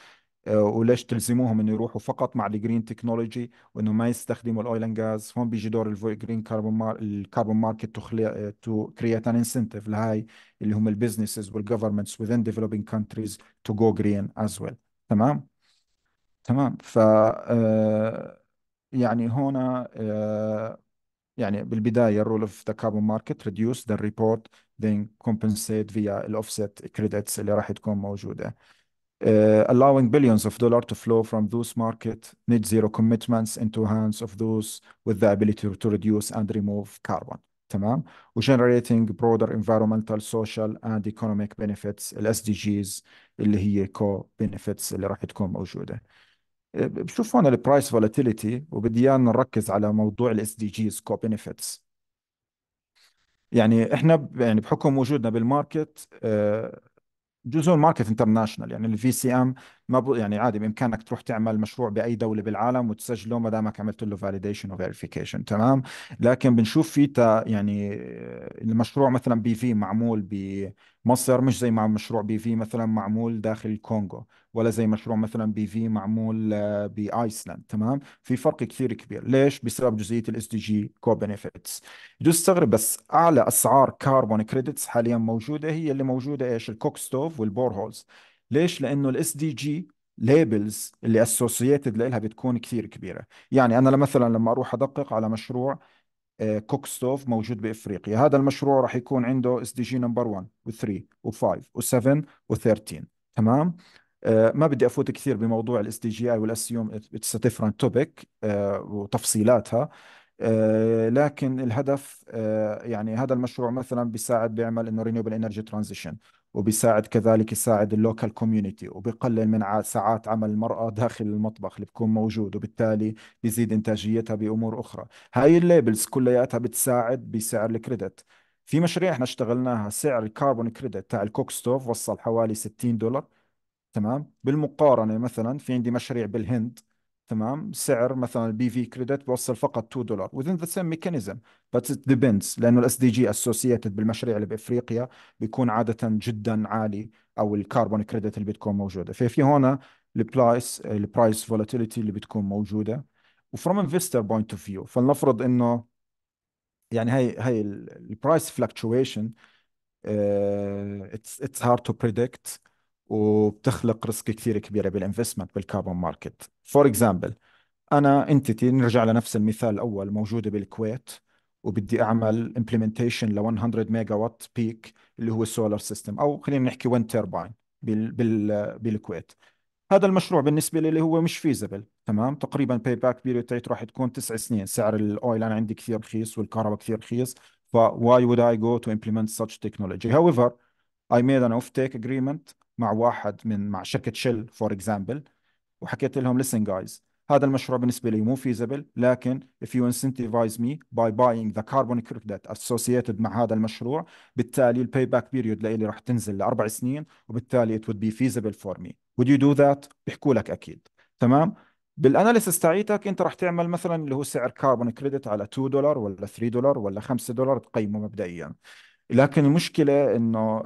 S2: آه، وليش تلزموهم انه يروحوا فقط مع الجرين تكنولوجي وانه ما يستخدموا الاويل اند جاز هون بيجي دور الجرين كاربون مار... الكاربون ماركت تو كريت كرييت ان انسنتيف لهاي اللي هم البزنسز والجفرمنتس وذين ديفلوبينج كونتريز تو جو جرين از ويل تمام تمام ف آه، يعني هون آه، يعني بالبدايه الرول اوف ذا كاربون ماركت ريديوس ذا ريبورت ذين كومبنسيت فيا الاوفست كريدتس اللي راح تكون موجوده Uh, allowing billions of dollars to flow from those markets, net zero commitments into hands of those with the ability to reduce and remove carbon. تمام Generating broader environmental social and economic benefits الاس دي اللي هي كو benefits اللي راح تكون موجوده بشوف uh, هون البرايس فولاتيليتي وبدي ايانا نركز على موضوع الاس دي جيز كو بنفيتس يعني احنا يعني بحكم وجودنا بالماركت جزء الماركت انترناشونال يعني الفي سي ام ما ب... يعني عادي بامكانك تروح تعمل مشروع باي دوله بالعالم وتسجله ما دامك عملت له فاليديشن وفيريفيكيشن تمام لكن بنشوف في تا يعني المشروع مثلا بي في معمول بمصر مش زي ما مشروع بي في مثلا معمول داخل الكونغو ولا زي مشروع مثلا بي في معمول آه، بايسلند تمام في فرق كثير كبير ليش بسبب جزئيه الاس دي جي كو بنفيتس بجوز تستغرب بس اعلى اسعار كاربون كريدتس حاليا موجوده هي اللي موجوده ايش الكوكستوف والبور هولز ليش لانه الاس دي جي ليبلز اللي اسوسييتد لها بتكون كثير كبيره يعني انا مثلا لما اروح ادقق على مشروع آه، كوك ستوف موجود بافريقيا هذا المشروع راح يكون عنده اس دي جي نمبر 1 و3 و5 و7 و13 تمام آه، ما بدي افوت كثير بموضوع الاس دي جي اي والاسيوم اتس ديفرنت توبيك وتفصيلاتها آه، لكن الهدف يعني هذا المشروع مثلا بيساعد بيعمل انه رينيوبل انرجي ترانزيشن وبيساعد كذلك يساعد اللوكال كوميونتي وبيقلل من ساعات عمل المرأة داخل المطبخ اللي بكون موجود وبالتالي بيزيد إنتاجيتها بأمور أخرى هاي الليبلز كلياتها بتساعد بسعر الكريدت في مشاريع احنا اشتغلناها سعر الكربون كريدت تاع الكوك ستوف وصل حوالي 60 دولار تمام بالمقارنة مثلا في عندي مشاريع بالهند تمام سعر مثلا البي في كريدت بوصل فقط 2 دولار within the same mechanism but it depends لانه الاس دي جي اسوسييتد بالمشاريع اللي بافريقيا بيكون عاده جدا عالي او الكربون كريدت اللي بتكون موجوده ففي هون البرايس البرايس فولاتيليتي اللي بتكون موجوده وفروم انفستر بوينت اوف فيو فلنفرض انه يعني هي هي البرايس فلكتويشن اتس اتس هارد تو بريدكت وبتخلق ريسك كثير كبيره بالانفستمنت بالكربون ماركت فور اكزامبل انا انتيتي نرجع لنفس المثال الاول موجوده بالكويت وبدي اعمل امبلمنتيشن ل 100 ميجا وات بيك اللي هو السولار سيستم او خلينا نحكي وين تيرباين بال بال بالكويت هذا المشروع بالنسبه لي اللي هو مش فيزبل تمام تقريبا باي باك بيريد تاعت راح تكون تسع سنين سعر الاويل انا عندي كثير رخيص والكهرباء كثير رخيص ف وود اي جو تو امبلمنت implement تكنولوجي هاويفر اي ميد ان اوف تيك اجريمنت مع واحد من مع شركه شل فور اكزامبل وحكيت لهم listen جايز هذا المشروع بالنسبه لي مو فيزبل لكن if you incentivize me by buying the carbon credit associated مع هذا المشروع بالتالي الباي باك بيريود لإلي رح تنزل لاربع سنين وبالتالي it would be feasible for me would you do that بيحكوا لك اكيد تمام بالاناليسيس تاعيتك انت راح تعمل مثلا اللي هو سعر كاربون كريدت على 2 دولار ولا 3 دولار ولا 5 دولار تقيمه مبدئيا لكن المشكله انه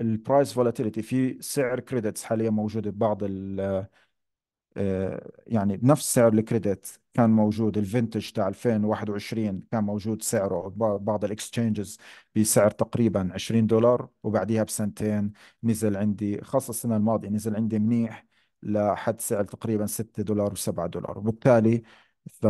S2: البرايس فولاتيليتي في سعر كريدتس حاليا موجوده ببعض ال آه، يعني بنفس سعر الكريدت كان موجود الفنتج تاع 2021 كان موجود سعره بعض الاكسشينجز بسعر تقريبا 20 دولار وبعديها بسنتين نزل عندي خاصه السنه الماضيه نزل عندي منيح لحد سعر تقريبا 6 دولار و7 دولار وبالتالي ف...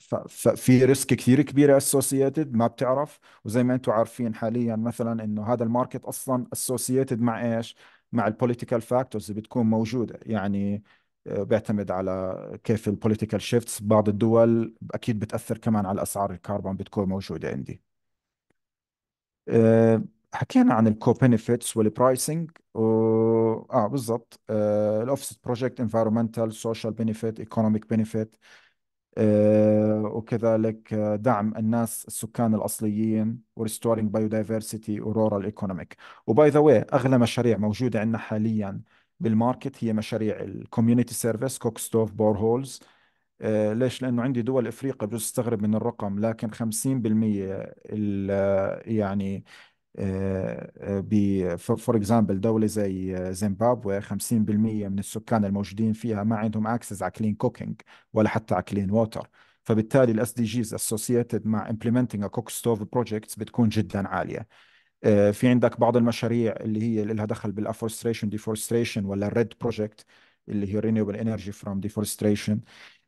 S2: ف... ففي ريسك كثير كبيره اسوسييتد ما بتعرف وزي ما انتم عارفين حاليا مثلا انه هذا الماركت اصلا اسوسييتد مع ايش؟ مع البوليتيكال فاكتورز اللي بتكون موجوده يعني آه، بيعتمد على كيف البوليتيكال شيفتس بعض الدول اكيد بتاثر كمان على اسعار الكربون بتكون موجوده عندي آه، حكينا عن الكو بنفيتس والبرايسنج و... اه بالضبط الاوفست بروجكت انفايرمنتال سوشيال بنفيت ايكونوميك بنفيت آه، وكذلك آه، دعم الناس السكان الاصليين وريستورينج بايودايفرسيتي ورورال ايكونوميك وباي ذا واي اغلى مشاريع موجوده عندنا حاليا بالماركت هي مشاريع الكوميونتي سيرفيس كوك ستوف بور هولز ليش؟ لأنه عندي دول إفريقيا بتستغرب من الرقم لكن 50% آه، يعني فور آه، اكزامبل آه، دوله زي آه، زيمبابوي 50% من السكان الموجودين فيها ما عندهم اكسس على كلين كوكينج ولا حتى على كلين ووتر فبالتالي الاس دي جيز اسوسييتد مع امبلمنتنج كوك ستوف بروجكتس بتكون جدا عاليه في عندك بعض المشاريع اللي هي اللي لها دخل بالافورستريشن ديفورستريشن ولا الريد بروجكت اللي هي رينيوبل انرجي فروم ديفورستريشن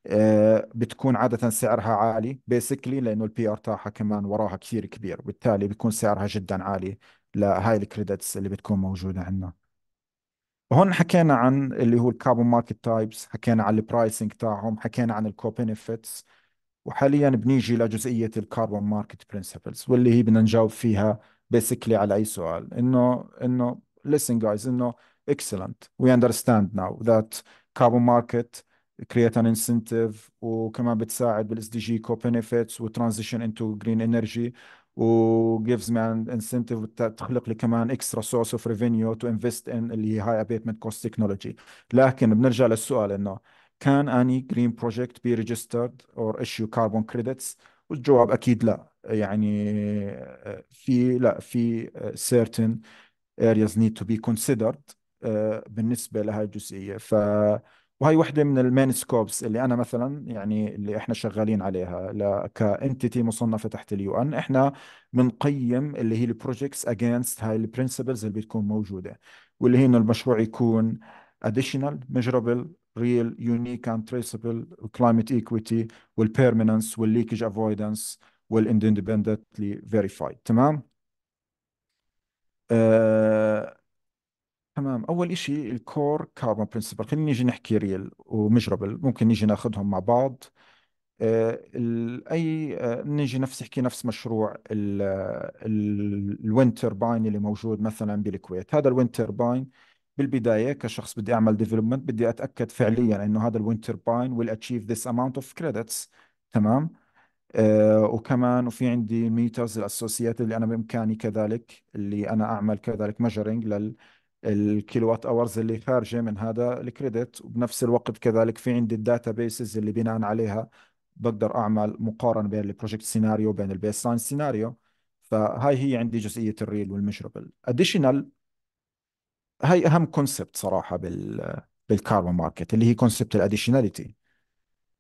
S2: آه، بتكون عادة سعرها عالي بيسكلي لأنه البي آر تاعها كمان وراها كثير كبير بالتالي بيكون سعرها جدا عالي لهاي الكريدتس اللي بتكون موجودة عندنا هون حكينا عن اللي هو الكاربون ماركت تايبس حكينا عن البرايسنج تاعهم حكينا عن الكو بنفيتس وحاليا بنيجي لجزئية الكاربون ماركت برنسبلز واللي هي بدنا نجاوب فيها بيسكلي على أي سؤال إنه إنه listen guys إنه excellent we understand now that carbon market create an incentive وكمان بتساعد بالاس دي جي كو بنفيتس وترانزيشن انتو جرين انرجي و gives me an incentive بتخلق لي كمان اكسترا سورس اوف ريفينيو تو انفست ان اللي هي هاي ابيتمنت كوست تكنولوجي لكن بنرجع للسؤال انه كان اني جرين بروجكت بي ريجسترد اور ايشيو كاربون كريدتس والجواب اكيد لا يعني آه، في لا في آه، certain areas need to be considered آه، بالنسبه لهي الجزئيه ف وهي وحده من المين سكوبس اللي انا مثلا يعني اللي احنا شغالين عليها كانتيتي مصنفه تحت اليو ان احنا بنقيم اللي هي البروجكتس اجينست هاي البرنسبلز اللي بتكون موجوده واللي هي انه المشروع يكون اديشنال ميجرابل ريل يونيك اند تريسبل climate ايكويتي والبيرمننس والليكج افويدنس والاندبندنتلي فيريفايد تمام آه تمام اول شيء الكور كاربون برنسبل خلينا نيجي نحكي ريل وميجربل ممكن نيجي ناخذهم مع بعض آه، اي آه، نيجي نفس نحكي نفس مشروع الويند تيرباين اللي موجود مثلا بالكويت هذا الويند تيرباين بالبدايه كشخص بدي اعمل ديفلوبمنت بدي اتاكد فعليا انه هذا الويند تيرباين ويل اتشيف ذس اماونت اوف كريدتس تمام آه، وكمان وفي عندي الميترز الاسوسيات اللي انا بامكاني كذلك اللي انا اعمل كذلك ميجرنج لل الكيلوات اورز اللي خارجه من هذا الكريدت وبنفس الوقت كذلك في عندي الداتا بيسز اللي بناء عليها بقدر اعمل مقارنه بين البروجكت سيناريو وبين البيس لاين سيناريو فهاي هي عندي جزئيه الريل والمشربل اديشنال هاي اهم كونسبت صراحه بال بالكاربون ماركت اللي هي كونسبت الاديشناليتي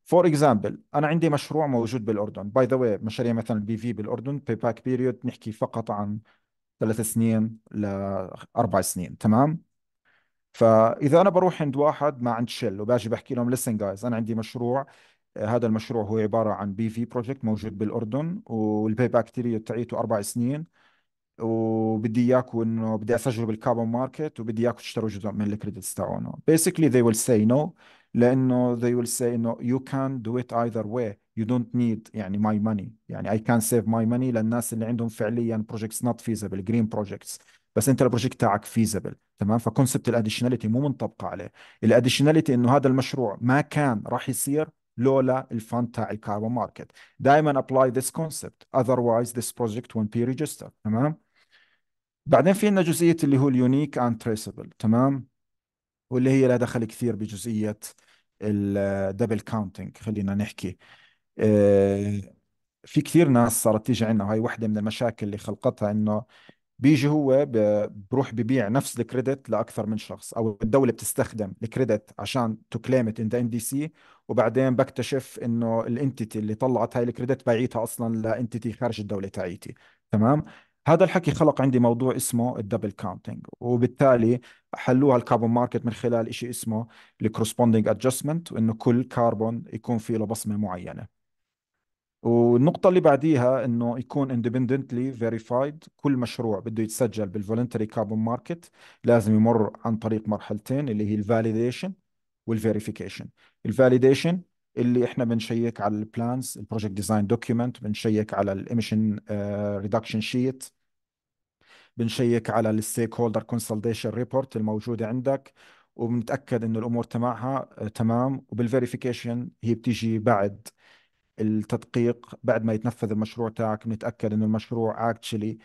S2: فور اكزامبل انا عندي مشروع موجود بالاردن باي ذا واي مشاريع مثلا بي في بالاردن باي باك بيريود نحكي فقط عن ثلاث سنين لاربع سنين تمام فاذا انا بروح عند واحد ما عند شل وباجي بحكي لهم لسن جايز انا عندي مشروع آه، هذا المشروع هو عباره عن بي في بروجكت موجود بالاردن والباي باك بيريود تاعيته اربع سنين وبدي اياكم انه بدي اسجله بالكابون ماركت وبدي اياكم تشتروا جزء من الكريدتس تاعونه بيسكلي ذي ويل سي نو لانه ذي ويل سي انه يو كان دو ات ايذر واي you don't need يعني my money يعني I can save my money للناس اللي عندهم فعليا projects not feasible green projects بس انت البروجكت تاعك فيزبل تمام فكونسبت الاديشناليتي مو منطبقه عليه الاديشناليتي انه هذا المشروع ما كان راح يصير لولا الفند تاع الكاربون ماركت دائما ابلاي ذس كونسبت اذروايز ذس بروجكت ون بي ريجستر تمام بعدين في عندنا جزئيه اللي هو اليونيك اند تريسبل تمام واللي هي لها دخل كثير بجزئيه الدبل كاونتنج خلينا نحكي آه، في كثير ناس صارت تيجي عندنا وهي وحده من المشاكل اللي خلقتها انه بيجي هو بروح ببيع نفس الكريدت لاكثر من شخص او الدوله بتستخدم الكريدت عشان تو كليم ات ان ذا ان دي سي وبعدين بكتشف انه الانتيتي اللي طلعت هاي الكريدت باعيتها اصلا لانتيتي خارج الدوله تاعيتي تمام هذا الحكي خلق عندي موضوع اسمه الدبل كاونتنج وبالتالي حلوها الكربون ماركت من خلال شيء اسمه الكورسبوندينج ادجستمنت وانه كل كربون يكون في له بصمه معينه والنقطة اللي بعديها انه يكون اندبندنتلي فيريفايد كل مشروع بده يتسجل بالفولنتري كاربون ماركت لازم يمر عن طريق مرحلتين اللي هي الفاليديشن والفيريفيكيشن الفاليديشن اللي احنا بنشيك على البلانز البروجكت ديزاين دوكيومنت بنشيك على الاميشن ريدكشن شيت بنشيك على الستيك هولدر كونسلتيشن ريبورت الموجودة عندك وبنتاكد انه الامور تبعها آه، تمام وبالفيريفيكيشن هي بتيجي بعد التدقيق بعد ما يتنفذ المشروع تاعك بنتاكد انه المشروع اكشلي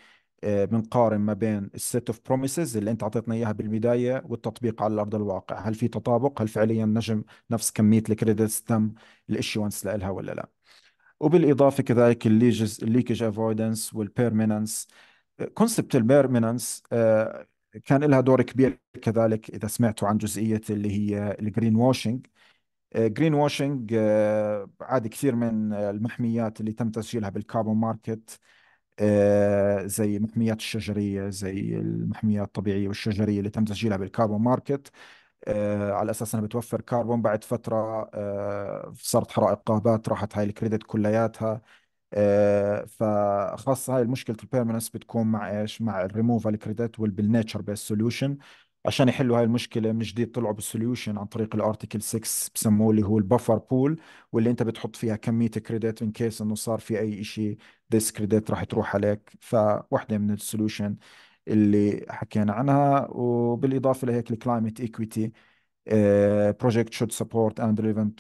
S2: آه، بنقارن ما بين السيت اوف بروميسز اللي انت اعطيتنا اياها بالبدايه والتطبيق على ارض الواقع، هل في تطابق؟ هل فعليا نجم نفس كميه الكريدتس تم الاشيونس لها ولا لا؟ وبالاضافه كذلك الليجز الليكج افويدنس والبيرمننس كونسبت البيرمننس كان لها دور كبير كذلك اذا سمعتوا عن جزئيه اللي هي الجرين واشنج جرين واشنج آه، عادي كثير من المحميات اللي تم تسجيلها بالكاربون آه، ماركت زي المحميات الشجرية زي المحميات الطبيعية والشجرية اللي تم تسجيلها بالكاربون آه، ماركت على أساس أنها بتوفر كاربون بعد فترة صارت حرائق غابات راحت هاي الكريدت كلياتها فخاصة هاي المشكلة البيرمننس بتكون مع إيش مع الريموفال كريدت والبالنيتشر بيس سوليوشن عشان يحلوا هاي المشكله من جديد طلعوا بالسوليوشن عن طريق الارتكل 6 بسموه اللي هو البفر بول واللي انت بتحط فيها كميه كريدت ان كيس انه صار في اي شيء ذس كريدت راح تروح عليك فواحده من السوليوشن اللي حكينا عنها وبالاضافه لهيك الكلايمت ايكويتي بروجكت شود سبورت اند ريليفنت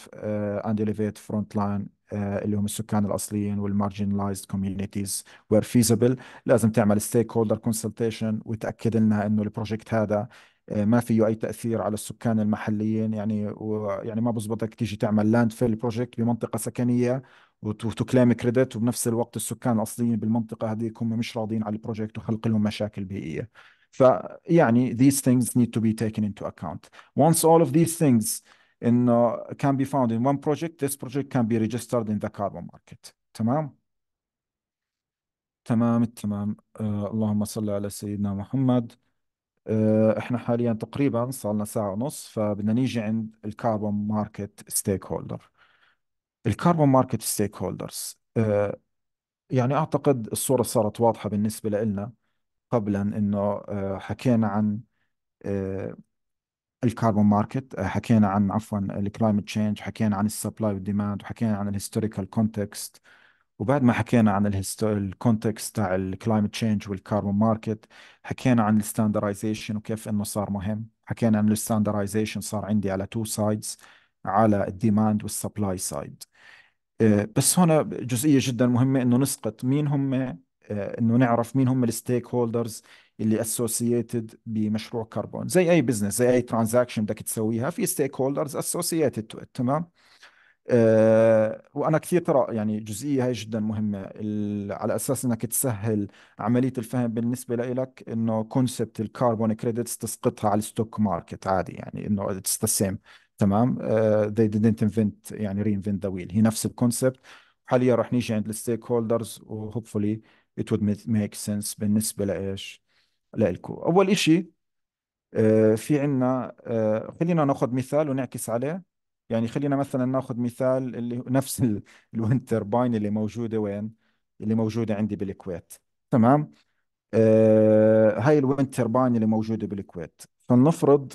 S2: اند اليفيت فرونت لاين اللي هم السكان الاصليين والمارجنلايزد كوميونيتيز وير فيزبل لازم تعمل ستيك هولدر كونسلتيشن وتاكد لنا انه البروجكت هذا آه، ما فيه اي تاثير على السكان المحليين يعني ويعني ما بزبطك تيجي تعمل لاند فيل بروجكت بمنطقه سكنيه وتكلام كريدت وبنفس الوقت السكان الاصليين بالمنطقه هذيك هم مش راضيين على البروجكت وخلق لهم مشاكل بيئيه فيعني these things need to be taken into account once all of these things in, uh, can be found in one project this project can be registered in the carbon market تمام تمام التمام uh, آه، اللهم صل على سيدنا محمد آه، احنا حاليا تقريبا صار لنا ساعة ونص فبدنا نيجي عند الكاربون ماركت ستيك هولدر الكاربون ماركت ستيك هولدرز يعني اعتقد الصورة صارت واضحة بالنسبة لنا قبلا انه آه، حكينا عن آه، الكاربون آه، ماركت حكينا عن عفوا الكلايمت تشينج حكينا عن السبلاي والديماند وحكينا عن الهيستوريكال كونتكست وبعد ما حكينا عن الكونتكست تاع الكلايمت تشينج والكاربون ماركت حكينا عن الستاندرايزيشن وكيف انه صار مهم حكينا عن الستاندرايزيشن صار عندي على تو سايدز على الديماند والسبلاي سايد بس هنا جزئيه جدا مهمه انه نسقط مين هم آه، انه نعرف مين هم الستيك هولدرز اللي اسوسييتد بمشروع كربون زي اي بزنس زي اي ترانزاكشن بدك تسويها في ستيك هولدرز اسوسييتد تمام أه وانا كثير ترى يعني الجزئيه هاي جدا مهمه على اساس انك تسهل عمليه الفهم بالنسبه لإلك انه كونسبت الكاربون كريدتس تسقطها على الستوك ماركت عادي يعني انه اتس ذا سيم تمام أه didn't invent يعني reinvent the wheel هي نفس الكونسبت حاليا رح نيجي عند الستيك هولدرز وهوبفولي ات وود ميك سنس بالنسبه لايش لإلكو اول شيء أه في عنا آه، خلينا ناخذ مثال ونعكس عليه يعني خلينا مثلا ناخذ مثال اللي نفس ال... الويند اللي موجوده وين؟ اللي موجوده عندي بالكويت تمام؟ آه هاي الويند تيرباين اللي موجوده بالكويت فلنفرض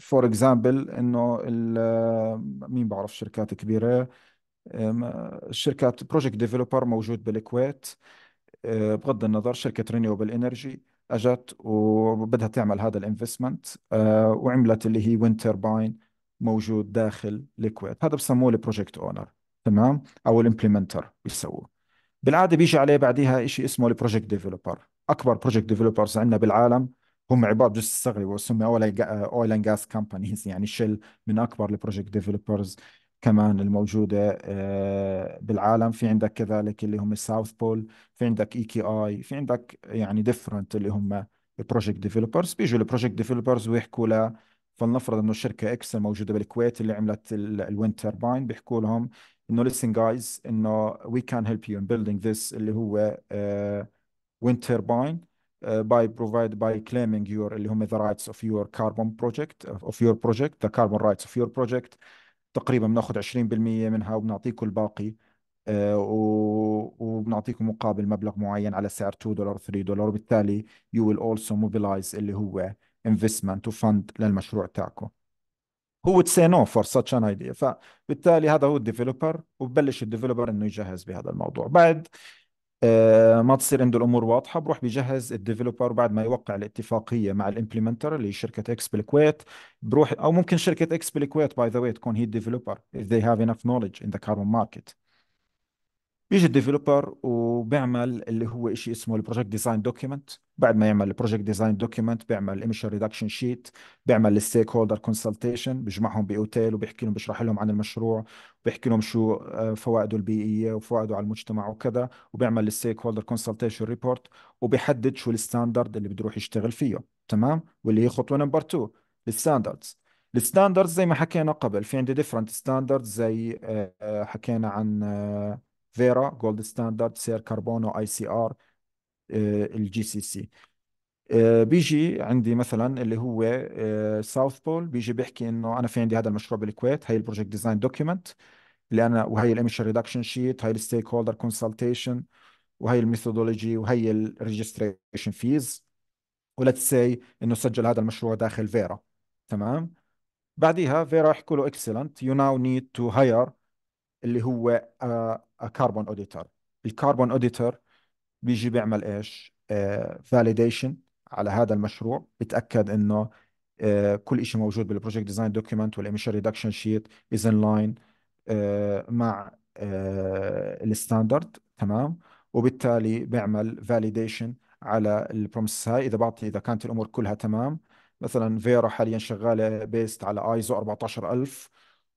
S2: فور آه اكزامبل انه آه، مين بعرف شركات كبيره الشركات آه، شركات بروجكت ديفلوبر موجود بالكويت آه، بغض النظر شركه رينيوبل انرجي اجت وبدها تعمل هذا الانفستمنت وعملت اللي هي وينتر باين موجود داخل ليكويد هذا بسموه البروجكت اونر تمام او الامبلمنتر بيسووه بالعاده بيجي عليه بعديها شيء اسمه البروجكت ديفلوبر اكبر بروجكت ديفلوبرز عندنا بالعالم هم عباره بجوز تستغربوا اسمي اويل اند جاس كمبانيز يعني شل من اكبر البروجكت ديفلوبرز كمان الموجوده آه، بالعالم في عندك كذلك اللي هم ساوث بول في عندك اي كي اي في عندك يعني ديفرنت اللي هم البروجكت ديفلوبرز بيجوا البروجكت ديفلوبرز ويحكوا فلنفرض انه الشركه اكس الموجوده بالكويت اللي عملت الويند تيرباين بيحكوا لهم انه listen جايز انه وي كان هيلب يو ان بيلدينغ ذس اللي هو ويند تيرباين باي بروفايد باي by يور اللي هم ذا رايتس اوف يور كاربون بروجكت اوف يور بروجكت ذا كاربون رايتس اوف يور بروجكت تقريبا بناخذ 20% منها وبنعطيكم الباقي آه، وبنعطيكم مقابل مبلغ معين على سعر 2 دولار 3 دولار وبالتالي يو ويل اولسو موبيلايز اللي هو انفستمنت وفند للمشروع تاعكم هو would say no for such an idea فبالتالي هذا هو الديفلوبر وببلش الديفلوبر انه يجهز بهذا الموضوع بعد آه، ما تصير عنده الامور واضحه بروح بجهز الديفلوبر بعد ما يوقع الاتفاقيه مع الامبلمنتر اللي هي شركه اكس بالكويت بروح او ممكن شركه اكس بالكويت باي ذا واي تكون هي الديفلوبر if they have enough knowledge in the carbon market بيجي الديفلوبر وبيعمل اللي هو شيء اسمه البروجكت ديزاين دوكيمنت بعد ما يعمل البروجكت ديزاين دوكيمنت بيعمل الايميشن ريدكشن شيت بيعمل الستيك هولدر كونسلتيشن بيجمعهم باوتيل وبيحكي لهم بيشرح لهم عن المشروع بيحكي لهم شو آه، فوائده البيئيه وفوائده على المجتمع وكذا وبيعمل الستيك هولدر كونسلتيشن ريبورت وبيحدد شو الستاندرد اللي بده يروح يشتغل فيه تمام واللي هي خطوه نمبر 2 الستاندردز الستاندردز زي ما حكينا قبل في عندي ديفرنت ستاندردز زي آه، آه، حكينا عن فيرا جولد ستاندرد سير كربون اي سي ار الجي سي سي بيجي عندي مثلا اللي هو ساوث آه، بول بيجي بيحكي انه انا في عندي هذا المشروع بالكويت هي البروجكت ديزاين دوكيومنت اللي انا وهي الاميشن ريدكشن شيت هي الستيك هولدر كونسلتيشن وهي الميثودولوجي وهي الريجستريشن فيز ولتس سي انه سجل هذا المشروع داخل فيرا تمام بعديها فيرا يحكوا له اكسلنت يو ناو نيد تو هاير اللي هو آه، كاربون اوديتور الكاربون اوديتور بيجي بيعمل ايش فاليديشن آه، على هذا المشروع بتاكد انه آه، كل شيء موجود بالبروجكت ديزاين دوكيومنت والاميشن ريدكشن شيت از ان لاين مع آه، الستاندرد تمام وبالتالي بيعمل فاليديشن على البروميس هاي اذا بعطي اذا كانت الامور كلها تمام مثلا فيرا حاليا شغاله بيست على ايزو 14000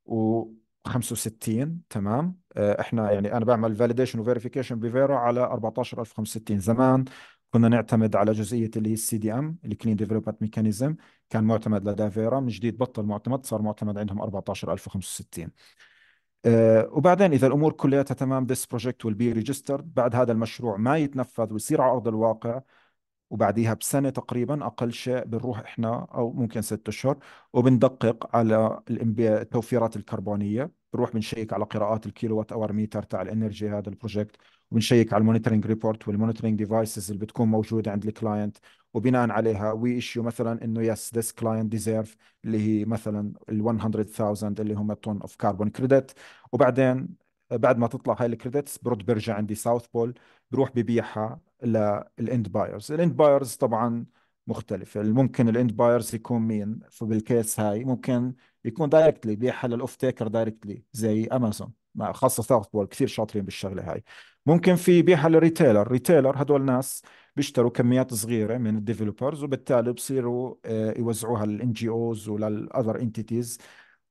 S2: و 65 تمام آه، احنا يعني انا بعمل فاليديشن وفيريفيكيشن بفيرا على 14065 زمان كنا نعتمد على جزئيه اللي هي السي دي ام الكلين ديفلوبمنت ميكانيزم كان معتمد لدى فيرا من جديد بطل معتمد صار معتمد عندهم 14065 آه، وبعدين اذا الامور كلياتها تمام ذس بروجكت ويل بي ريجسترد بعد هذا المشروع ما يتنفذ ويصير على ارض الواقع وبعديها بسنه تقريبا اقل شيء بنروح احنا او ممكن ست اشهر وبندقق على التوفيرات الكربونيه بنروح بنشيك على قراءات الكيلو وات اور ميتر تاع الانرجي هذا البروجكت وبنشيك على المونيتورنج ريبورت والمونيتورنج ديفايسز اللي بتكون موجوده عند الكلاينت وبناء عليها وي ايشيو مثلا انه يس ذس كلاينت ديزيرف اللي هي مثلا ال 100000 اللي هم تون اوف كاربون كريدت وبعدين بعد ما تطلع هاي الكريدتس برد برجع عندي ساوث بول بروح ببيعها للاند بايرز الاند بايرز طبعا مختلفة يعني ممكن الاند بايرز يكون مين فبالكيس هاي ممكن يكون دايركتلي بيعها للاوف تيكر دايركتلي زي امازون خاصة ساوث بول كثير شاطرين بالشغلة هاي ممكن في بيعها للريتيلر ريتيلر هدول ناس بيشتروا كميات صغيرة من الديفلوبرز وبالتالي بصيروا آه، يوزعوها للان جي اوز وللاذر انتيتيز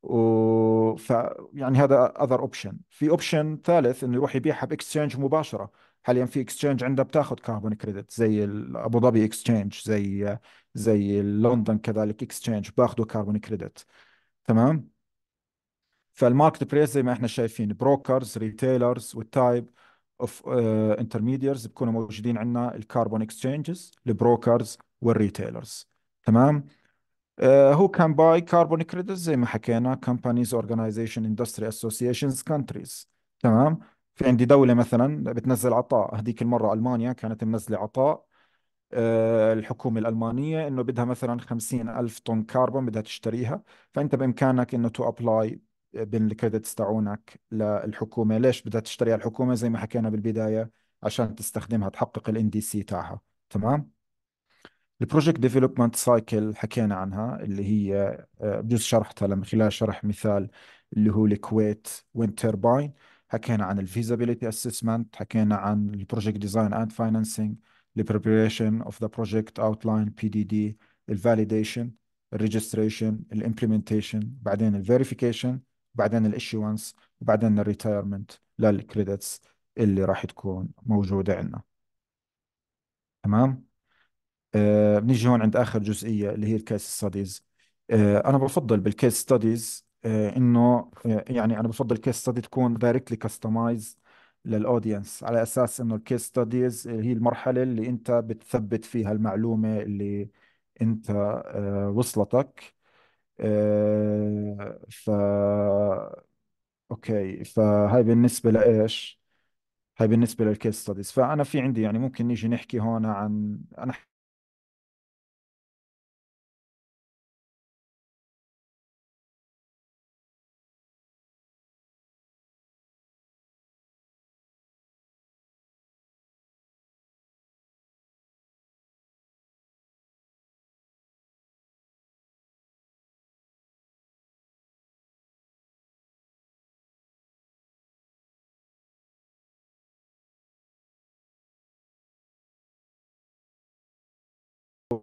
S2: و ف يعني هذا اذر اوبشن في اوبشن ثالث انه يروح يبيعها باكسشينج مباشره حاليا في اكسشينج عندها بتاخذ كاربون كريدت زي ابو ظبي اكسشينج زي زي لندن كذلك اكسشينج باخذوا كاربون كريدت تمام فالماركت بليس زي ما احنا شايفين بروكرز ريتيلرز والتايب اوف انترميديرز بكونوا موجودين عندنا الكاربون اكسشينجز البروكرز والريتيلرز تمام هو كان باي كاربون كريدت زي ما حكينا كومبانيز اورجنايزيشن اندستري اسوسيشنز كونتريز تمام في عندي دولة مثلا بتنزل عطاء هذيك المرة ألمانيا كانت منزلة عطاء آه، الحكومة الألمانية إنه بدها مثلا خمسين ألف طن كربون بدها تشتريها فأنت بإمكانك إنه تو أبلاي بالكريدتس تاعونك للحكومة ليش بدها تشتريها الحكومة زي ما حكينا بالبداية عشان تستخدمها تحقق الان دي سي تاعها تمام البروجكت ديفلوبمنت سايكل حكينا عنها اللي هي آه، بجوز شرحتها من خلال شرح مثال اللي هو الكويت وين تيرباين حكينا عن الفيزابيليتي اسسمنت حكينا عن البروجكت ديزاين اند فاينانسينج البريبريشن اوف ذا بروجكت اوتلاين بي دي دي الفاليديشن الريجستريشن الامبلمنتيشن بعدين الفيريفيكيشن بعدين الاشيوانس وبعدين الريتايرمنت للكريدتس اللي راح تكون موجوده عندنا تمام آه بنيجي هون عند اخر جزئيه اللي هي الكيس ستاديز آه انا بفضل بالكيس ستاديز آه، انه آه، يعني انا بفضل كيس ستدي تكون دايركتلي كاستمايز للاودينس على اساس انه الكيس ستاديز آه، هي المرحله اللي انت بتثبت فيها المعلومه اللي انت وصلتك ف اوكي فهاي بالنسبه لايش هاي بالنسبه للكيس ستاديز فانا في
S1: عندي يعني ممكن نيجي نحكي هون عن انا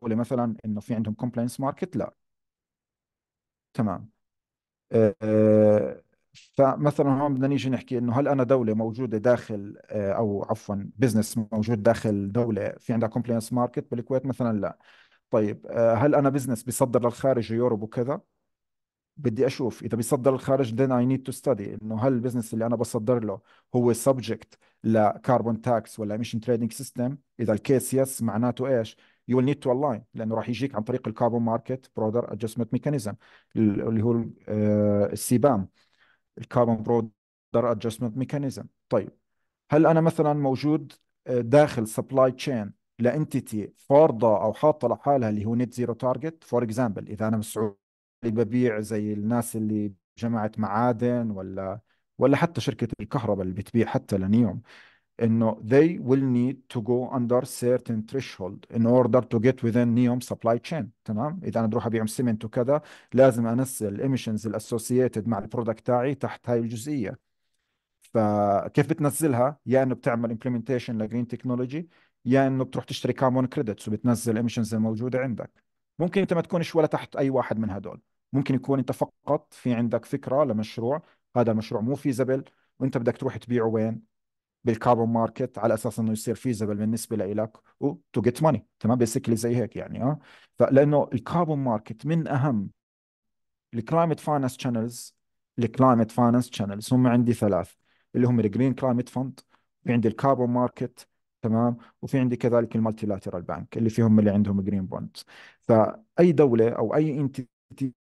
S2: دوله مثلا انه في عندهم كومبلاينس ماركت لا تمام آه، آه، فمثلا هون بدنا نيجي نحكي انه هل انا دوله موجوده داخل آه، او عفوا بزنس موجود داخل دوله في عندها كومبلاينس ماركت بالكويت مثلا لا طيب هل انا بزنس بيصدر للخارج يوروب وكذا بدي اشوف اذا بيصدر للخارج then I need to study انه هل البزنس اللي انا بصدر له هو subject لكاربون تاكس ولا emission trading system اذا الكيس يس معناته ايش you will need to align لانه راح يجيك عن طريق الكاربون ماركت برودر ادجستمنت ميكانيزم اللي هو السيبام الكاربون برودر ادجستمنت ميكانيزم طيب هل انا مثلا موجود آه، داخل سبلاي تشين لانتيتي فارضه او حاطه لحالها اللي هو نت زيرو تارجت فور اكزامبل اذا انا بالسعوديه ببيع زي الناس اللي جمعت معادن ولا ولا حتى شركه الكهرباء اللي بتبيع حتى لنيوم انه they will need to go under certain threshold in order to get within NEOM supply chain تمام اذا انا بدي اروح ابيع سمنت وكذا لازم انزل الايميشنز الاسوسييتد مع البرودكت تاعي تحت هاي الجزئيه فكيف بتنزلها يا انه بتعمل امبلمنتيشن لجرين تكنولوجي يا انه بتروح تشتري كاربون كريدتس وبتنزل الايميشنز الموجوده عندك ممكن انت ما تكونش ولا تحت اي واحد من هدول ممكن يكون انت فقط في عندك فكره لمشروع هذا المشروع مو فيزبل وانت بدك تروح تبيعه وين بالكاربون ماركت على اساس انه يصير فيزبل بالنسبه لإلك وتو جيت ماني تمام بيسكلي زي هيك يعني اه فلانه الكاربون ماركت من اهم الكلايمت فاينانس شانلز الكلايمت فاينانس شانلز هم عندي ثلاث اللي هم الجرين كلايمت فند في عندي الكاربون ماركت تمام وفي عندي كذلك المالتي لاترال بانك اللي فيهم اللي عندهم جرين بوند فاي دوله او اي انتيتي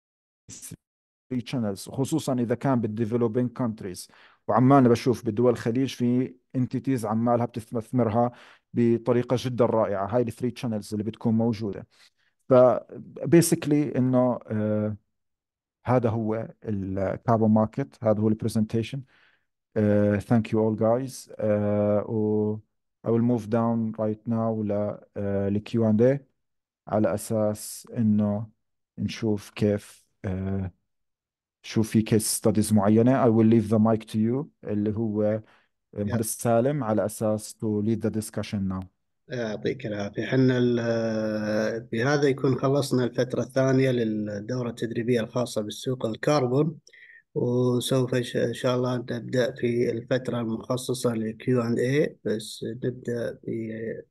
S2: شانلز خصوصا اذا كان بالديفلوبينج كونتريز وعمالنا بشوف بدول الخليج في انتيتيز عمالها بتستثمرها بطريقه جدا رائعه هاي الثري تشانلز اللي بتكون موجوده فبيسكلي انه آه، هذا هو الكاربون ماركت هذا هو البرزنتيشن ثانك يو اول جايز و I will move down right now ل اند آه، Q&A على أساس إنه نشوف كيف uh, في كيس ستاديز معينه اي ويل ليف ذا مايك تو يو اللي هو مهندس yeah. سالم على اساس تو ليد ذا ديسكشن ناو
S1: يعطيك العافيه احنا بهذا يكون خلصنا الفتره الثانيه للدوره التدريبيه الخاصه بالسوق الكربون وسوف ان شاء الله نبدا في الفتره المخصصه للكيو اند اي بس نبدا